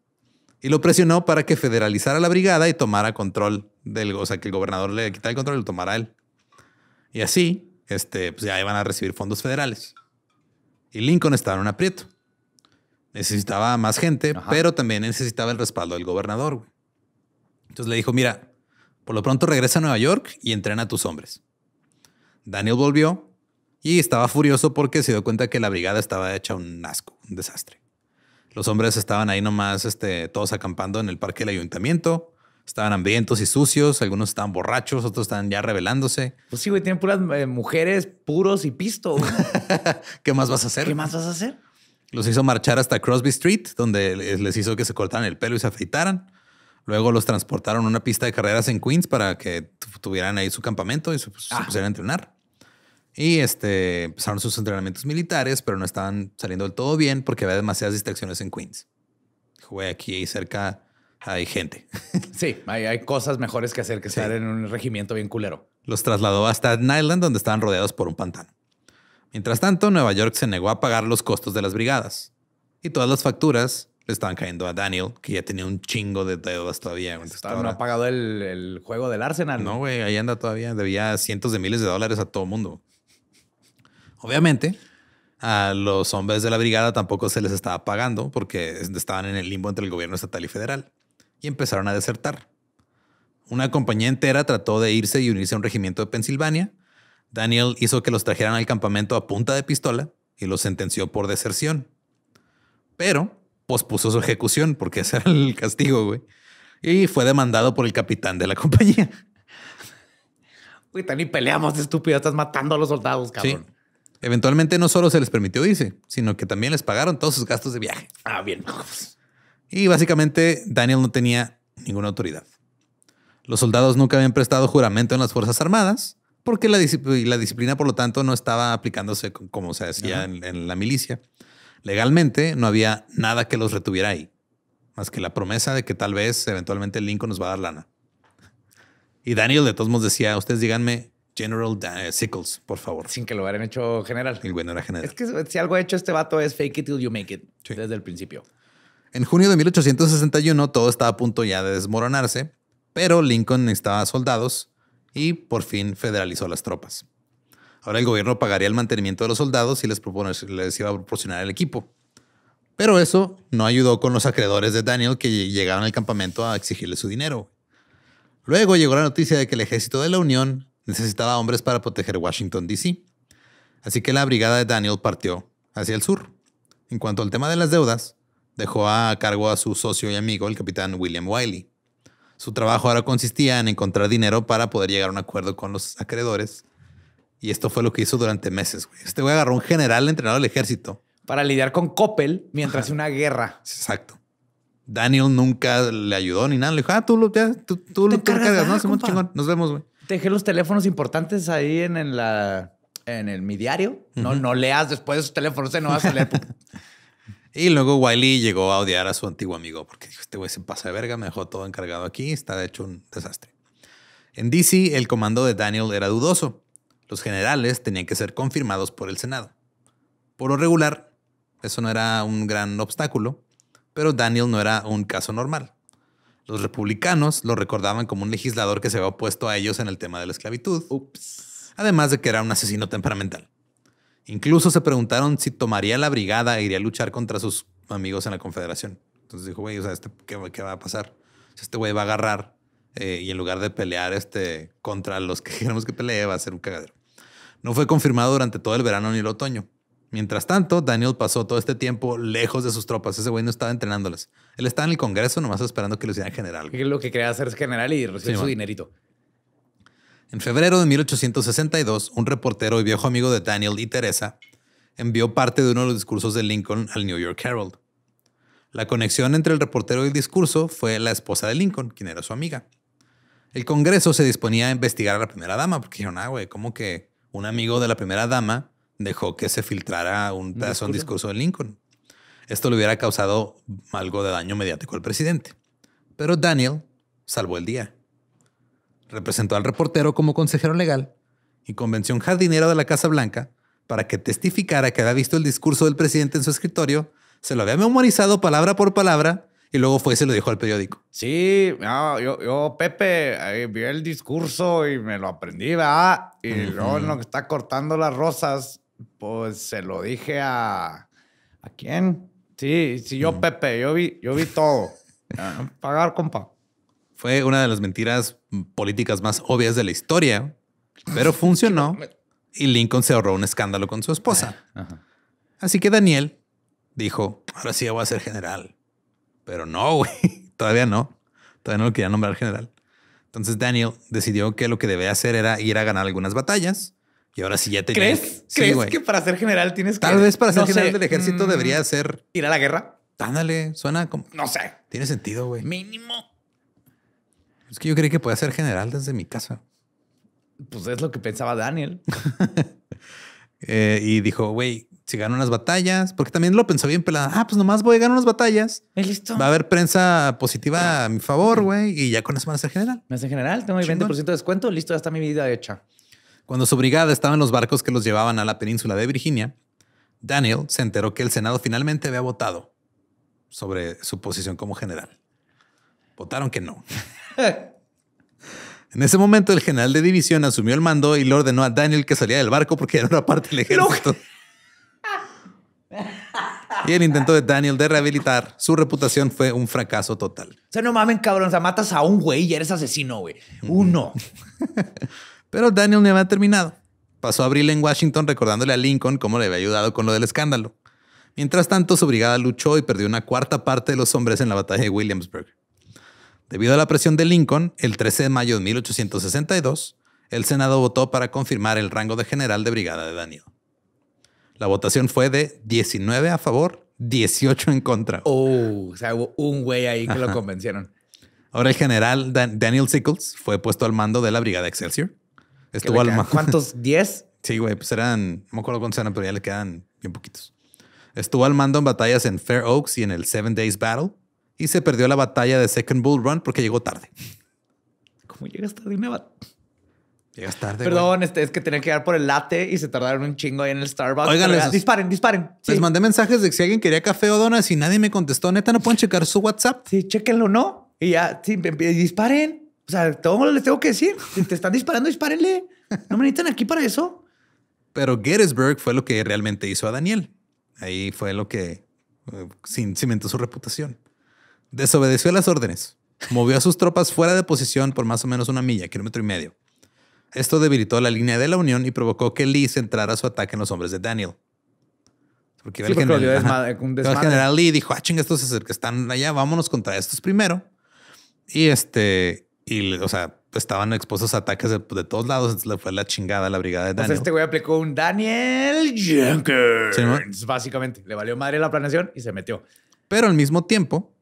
y lo presionó para que federalizara la brigada y tomara control del, o sea, que el gobernador le quitara el control y lo tomara él. Y así, este, pues ya iban a recibir fondos federales. Y Lincoln estaba en un aprieto. Necesitaba más gente, pero también necesitaba el respaldo del gobernador. Entonces le dijo, mira, por lo pronto regresa a Nueva York y entrena a tus hombres. Daniel volvió y estaba furioso porque se dio cuenta que la brigada estaba hecha un asco, un desastre. Los hombres estaban ahí nomás, este, todos acampando en el parque del ayuntamiento, Estaban hambrientos y sucios, algunos estaban borrachos, otros estaban ya rebelándose. Pues sí, güey, tienen puras eh, mujeres puros y pisto. [LAUGHS] ¿Qué más vas a hacer? ¿Qué más vas a hacer? Los hizo marchar hasta Crosby Street, donde les hizo que se cortaran el pelo y se afeitaran. Luego los transportaron a una pista de carreras en Queens para que tuvieran ahí su campamento y se, pues, se ah. pusieran a entrenar. Y este, empezaron sus entrenamientos militares, pero no estaban saliendo del todo bien porque había demasiadas distracciones en Queens. güey, aquí cerca hay gente. [LAUGHS] Sí, hay, cosas mejores que hacer que estar en un regimiento bien culero. Los trasladó hasta Nyland, donde estaban rodeados por un pantano. Mientras tanto, Nueva York se negó a pagar los costos de las brigadas. Y todas las facturas le estaban cayendo a Daniel, que ya tenía un chingo de deudas todavía. no ha pagado el, el, juego del Arsenal. No, güey, ahí anda todavía. Debía cientos de miles de dólares a todo mundo. Obviamente, a los hombres de la brigada tampoco se les estaba pagando porque estaban en el limbo entre el gobierno estatal y federal y empezaron a desertar. Una compañía entera trató de irse y unirse a un regimiento de Pensilvania. Daniel hizo que los trajeran al campamento a punta de pistola y los sentenció por deserción. Pero pospuso su ejecución porque ese era el castigo, güey. Y fue demandado por el capitán de la [LAUGHS] compañía. Güey, ni peleamos, estúpido. Estás matando a los soldados, cabrón. Eventualmente no solo se les permitió irse, sino que también les pagaron todos sus gastos de viaje. Ah, bien. Pues. Y básicamente Daniel no tenía ninguna autoridad. Los soldados nunca habían prestado juramento en las Fuerzas Armadas, porque la, disciplina, por lo tanto, no estaba aplicándose como se decía en, la milicia. Legalmente no había nada que los retuviera ahí, más que la promesa de que tal vez eventualmente Lincoln nos va a dar lana. Y Daniel de todos modos decía, ustedes díganme General eh, Sickles, por favor. Sin que lo hubieran hecho general. El bueno era general. Es que si algo ha hecho este vato es fake it till you make it desde el principio. En junio de 1861 todo estaba a punto ya de desmoronarse, pero Lincoln necesitaba soldados y por fin federalizó las tropas. Ahora el gobierno pagaría el mantenimiento de los soldados y les, les iba a proporcionar el equipo. Pero eso no ayudó con los acreedores de Daniel que llegaron al campamento a exigirle su dinero. Luego llegó la noticia de que el ejército de la Unión necesitaba hombres para proteger Washington, D.C. Así que la brigada de Daniel partió hacia el sur. En cuanto al tema de las deudas, dejó a cargo a su socio y amigo, el capitán William Wiley. Su trabajo ahora consistía en encontrar dinero para poder llegar a un acuerdo con los acreedores. Y esto fue lo que hizo durante meses. Güey. Este güey agarró un general entrenado al ejército. Para lidiar con Coppel mientras una guerra. Exacto. Daniel nunca le ayudó ni nada. Le dijo, ah, tú lo, Nos vemos, güey dejé los teléfonos importantes ahí en, el, mi diario. No, no leas después esos teléfonos, ¿eh? no vas a leer. [LAUGHS] y luego Wiley llegó a odiar a su antiguo amigo porque dijo, este güey se pasa de verga, me dejó todo encargado aquí, está hecho un desastre. En DC, el comando de Daniel era dudoso. Los generales tenían que ser confirmados por el Senado. Por lo regular, eso no era un gran obstáculo, pero Daniel no era un caso normal. Los republicanos lo recordaban como un legislador que se había opuesto a ellos en el tema de la esclavitud, además de que era un asesino temperamental. Incluso se preguntaron si tomaría la brigada e iría a luchar contra sus amigos en la Confederación. Entonces dijo, güey, este, ¿qué, va a pasar? Este güey va a agarrar eh, y en lugar de pelear este, contra los que [LAUGHS] queremos que pelee, va a ser un cagadero. No fue confirmado durante todo el verano ni el otoño. Mientras tanto, Daniel pasó todo este tiempo lejos de sus tropas. Ese güey no estaba entrenándolas. Él estaba en el Congreso nomás esperando que lo hicieran general. Lo que quería hacer es general y recibir su dinerito. En febrero de 1862, un reportero y viejo amigo de Daniel y Teresa envió parte de uno de los discursos de Lincoln al New York Herald. La conexión entre el reportero y el discurso fue la esposa de Lincoln, quien era su amiga. El Congreso se disponía a investigar a la primera dama, porque dijeron, ah, güey, ¿cómo que un amigo de la primera dama dejó que se filtrara un tazo un discurso de Lincoln. Esto le hubiera causado algo de daño mediático al presidente. Pero Daniel salvó el día. Representó al reportero como consejero legal y convenció a un jardinero de la Casa Blanca para que testificara que había visto el discurso del presidente en su escritorio, se lo había memorizado palabra por palabra y luego fue y se lo dijo al periódico. Sí, yo, Pepe, vi el discurso y me lo aprendí, ¿verdad? Y no que está cortando las rosas, pues se lo dije a. ¿A quién? Sí, sí, yo, Pepe, yo vi, yo vi todo. [LAUGHS] Ah, pagar, compa. Fue una de las mentiras políticas más obvias de la historia, pero [LAUGHS] funcionó y Lincoln se ahorró un escándalo con su esposa. Ah, Así que Daniel dijo: Ahora sí, voy a ser general. Pero no, [LAUGHS] güey, todavía no. Todavía no lo quería nombrar general. Entonces Daniel decidió que lo que debía hacer era ir a ganar algunas batallas y ahora sí ya te ¿Crees, ¿crees que para ser general tienes que. Tal vez para ser general del ejército mm. debería ser. Ir a la guerra. Ándale, suena como. No sé. Tiene sentido, güey. Mínimo. Es que yo creí que podía ser general desde mi casa. Pues es lo que pensaba Daniel. [LAUGHS] Eh, y dijo, güey, si gano unas batallas, porque también lo pensó bien pelada. Ah, pues nomás voy a ganar unas batallas. Eh, listo. Va a haber prensa positiva a mi favor, güey, y ya con eso van a ser general. Me hace general, tengo mi 20% de descuento, listo, ya está mi vida hecha. Cuando su brigada estaba en los barcos que los llevaban a la península de Virginia, Daniel se enteró que el Senado finalmente había votado sobre su posición como general. Votaron que no. [LAUGHS] En ese momento, el general de división asumió el mando y le ordenó a Daniel que saliera del barco porque era una parte del ejército. y el intento de Daniel de rehabilitar su reputación fue un fracaso total. O sea, no mamen, cabrón. O sea, matas a un güey y eres asesino, güey. Uno. [LAUGHS] Pero Daniel no había terminado. Pasó abril en Washington recordándole a Lincoln cómo le había ayudado con lo del escándalo. Mientras tanto, su brigada luchó y perdió una cuarta parte de los hombres en la batalla de Williamsburg. Debido a la presión de Lincoln, el 13 de mayo de 1862, el Senado votó para confirmar el rango de general de brigada de Daniel. La votación fue de 19 a favor, 18 en contra. Oh, o sea, hubo un güey ahí que lo convencieron. Ahora el general Daniel Sickles fue puesto al mando de la brigada Excelsior Estuvo al ¿Cuántos? ¿10? [LAUGHS] Sí, güey, pues eran, no me acuerdo cuántos eran, pero ya le quedan bien poquitos. Estuvo al mando en batallas en Fair Oaks y en el Seven Days Battle y se perdió la batalla de Second Bull Run porque llegó tarde. ¿Cómo llegas tarde una Llegas tarde. Perdón, este, es que tenía que llegar por el latte y se tardaron un chingo ahí en el Starbucks. Oigan, disparen, disparen. Les mandé mensajes de que si alguien quería café o donas y nadie me contestó. Neta, no pueden checar su WhatsApp. Sí, chequenlo, ¿no? Y ya, sí, disparen. O sea, todo les tengo que decir. Si te están disparando, dispárenle. No me necesitan aquí para eso. Pero Gettysburg fue lo que realmente hizo a Daniel. Ahí fue lo que eh, cimentó su reputación. Desobedeció las órdenes. Movió a sus tropas fuera de posición por más o menos una milla, kilómetro y medio. Esto debilitó la línea de la Unión y provocó que Lee centrara su ataque en los hombres de Daniel. Porque, el, general, Lee dijo, ah, chinga, estos que están allá, vámonos contra estos primero. Y este, y, o sea, estaban expuestos a ataques de, todos lados. Entonces le fue la chingada a la brigada de Daniel. Entonces este güey aplicó un Daniel Jenkins. Básicamente, le valió madre la planeación y se metió. Pero al mismo tiempo,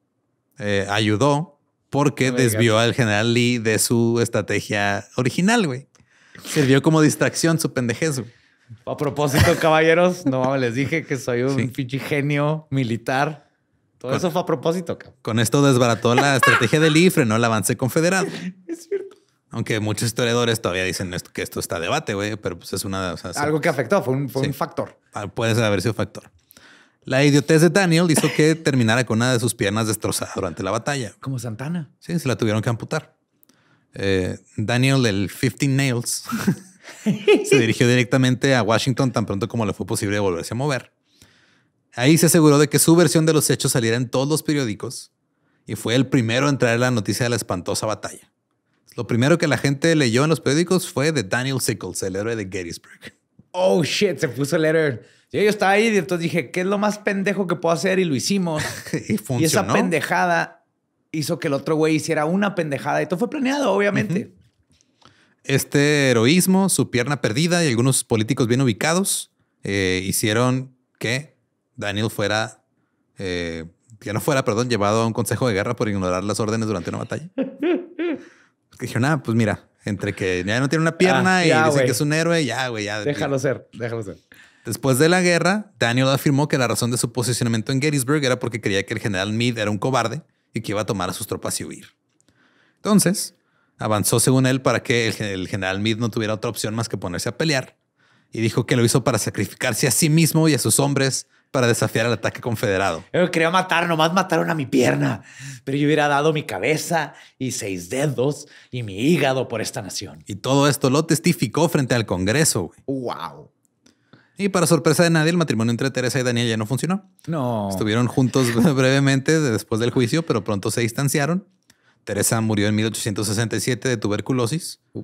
eh, ayudó porque desvió al general Lee de su estrategia original, güey. Sirvió como distracción su pendejez, A propósito, [LAUGHS] caballeros, no les dije que soy un sí. genio militar. Todo eso fue a propósito. Con esto desbarató la estrategia del IFRE, no el avance confederado. [LAUGHS] es cierto. Aunque muchos historiadores todavía dicen que esto está debate, güey, pero pues es una... O Algo que afectó, fue un, factor. Ah, puede haber sido factor. La idiotez de Daniel hizo que terminara con una de sus piernas destrozada durante la batalla. Como Santana. Sí, se la tuvieron que amputar. Eh, Daniel, el 15 Nails, [LAUGHS] se dirigió directamente a Washington tan pronto como le fue posible volverse a mover. Ahí se aseguró de que su versión de los hechos saliera en todos los periódicos y fue el primero en traer la noticia de la espantosa batalla. Lo primero que la gente leyó en los periódicos fue de Daniel Sickles, el héroe de Gettysburg. Oh shit, se puso el héroe. Yo, estaba ahí y entonces dije, ¿qué es lo más pendejo que puedo hacer? Y lo hicimos. [LAUGHS] y funcionó. Y esa pendejada hizo que el otro güey hiciera una pendejada. Y todo fue planeado, obviamente. Este heroísmo, su pierna perdida y algunos políticos bien ubicados eh, hicieron que Daniel fuera, ya eh, no fuera, perdón, llevado a un consejo de guerra por ignorar las órdenes durante una batalla. [LAUGHS] dijeron, ah, pues mira, entre que ya no tiene una ah, pierna y dice que es un héroe, ya, güey, ya. Déjalo ser, déjalo ser. Después de la guerra, Daniel afirmó que la razón de su posicionamiento en Gettysburg era porque creía que el general Meade era un cobarde y que iba a tomar a sus tropas y huir. Entonces, avanzó según él para que el general Meade no tuviera otra opción más que ponerse a pelear y dijo que lo hizo para sacrificarse a sí mismo y a sus hombres para desafiar al ataque confederado. Yo quería matar, nomás mataron a mi pierna, pero yo hubiera dado mi cabeza y seis dedos y mi hígado por esta nación. Y todo esto lo testificó frente al Congreso. ¡Wow! Y para sorpresa de nadie, el matrimonio entre Teresa y Daniel ya no funcionó. No. Estuvieron juntos [LAUGHS] brevemente después del juicio, pero pronto se distanciaron. Teresa murió en 1867 de tuberculosis. Uh.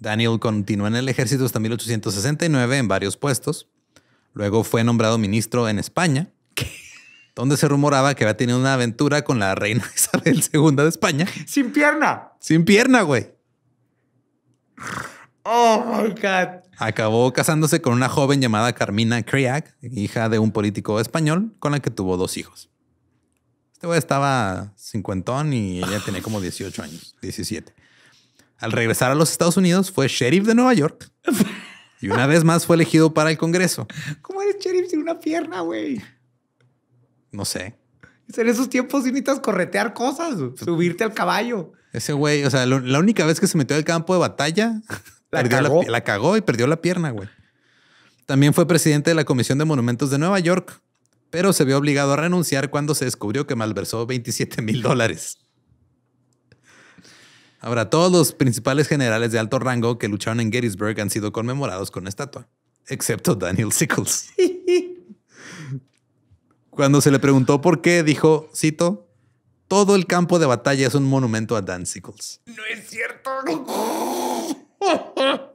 Daniel continuó en el ejército hasta 1869 en varios puestos. Luego fue nombrado ministro en España, [LAUGHS] donde se rumoraba que había tenido una aventura con la reina [LAUGHS] Isabel II de España. Sin pierna. Sin pierna, güey. Oh God. Acabó casándose con una joven llamada Carmina Criac, hija de un político español con la que tuvo dos hijos. Este güey estaba cincuentón y ella tenía como 18 años, 17. Al regresar a los Estados Unidos, fue sheriff de Nueva York. [LAUGHS] Y una vez más fue elegido para el Congreso. ¿Cómo eres sheriff sin una pierna, güey? No sé. En esos tiempos sí corretear cosas, pues, subirte al caballo. Ese güey, o sea, la única vez que se metió al campo de batalla, [LAUGHS] la, cagó. la cagó y perdió la pierna, güey. También fue presidente de la Comisión de Monumentos de Nueva York, pero se vio obligado a renunciar cuando se descubrió que malversó 27 mil dólares. Ahora, todos los principales generales de alto rango que lucharon en Gettysburg han sido conmemorados con estatua, excepto Daniel Sickles. [LAUGHS] Cuando se le preguntó por qué, dijo, cito, todo el campo de batalla es un monumento a Dan Sickles. No es cierto. [LAUGHS]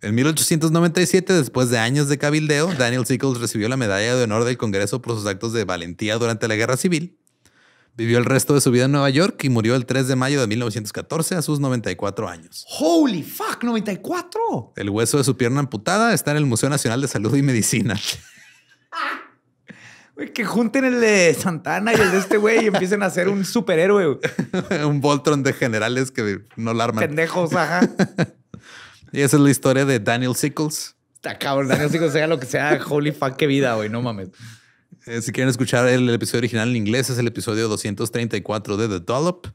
En 1897, después de años de cabildeo, Daniel Sickles recibió la Medalla de Honor del Congreso por sus actos de valentía durante la Guerra Civil Vivió el resto de su vida en Nueva York y murió el 3 de mayo de 1914 a sus 94 años. ¡Holy fuck! ¡94! El hueso de su pierna amputada está en el Museo Nacional de Salud y Medicina. [LAUGHS] Que junten el de Santana y el de este güey y empiecen a ser un superhéroe. [LAUGHS] un Voltron de generales que no la arman. Pendejos, ajá. [LAUGHS] y esa es la historia de Daniel Sickles. Está cabrón, Daniel Sickles, sea lo que sea. Holy fuck, qué vida, güey. No mames. Este, si quieren escuchar el, episodio original en inglés, es el episodio 234 de The Dollop.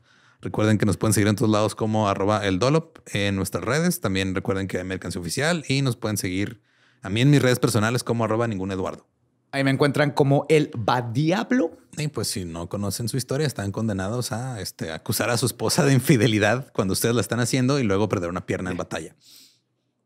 Recuerden que nos pueden seguir en todos lados como arroba el Dollop en nuestras redes. También recuerden que hay mercancía oficial y nos pueden seguir a mí en mis redes personales como arroba ningún Eduardo. Ahí me encuentran como el Badiablo. Y pues si no conocen su historia, están condenados a este, acusar a su esposa de infidelidad cuando ustedes la están haciendo y luego perder una pierna en batalla.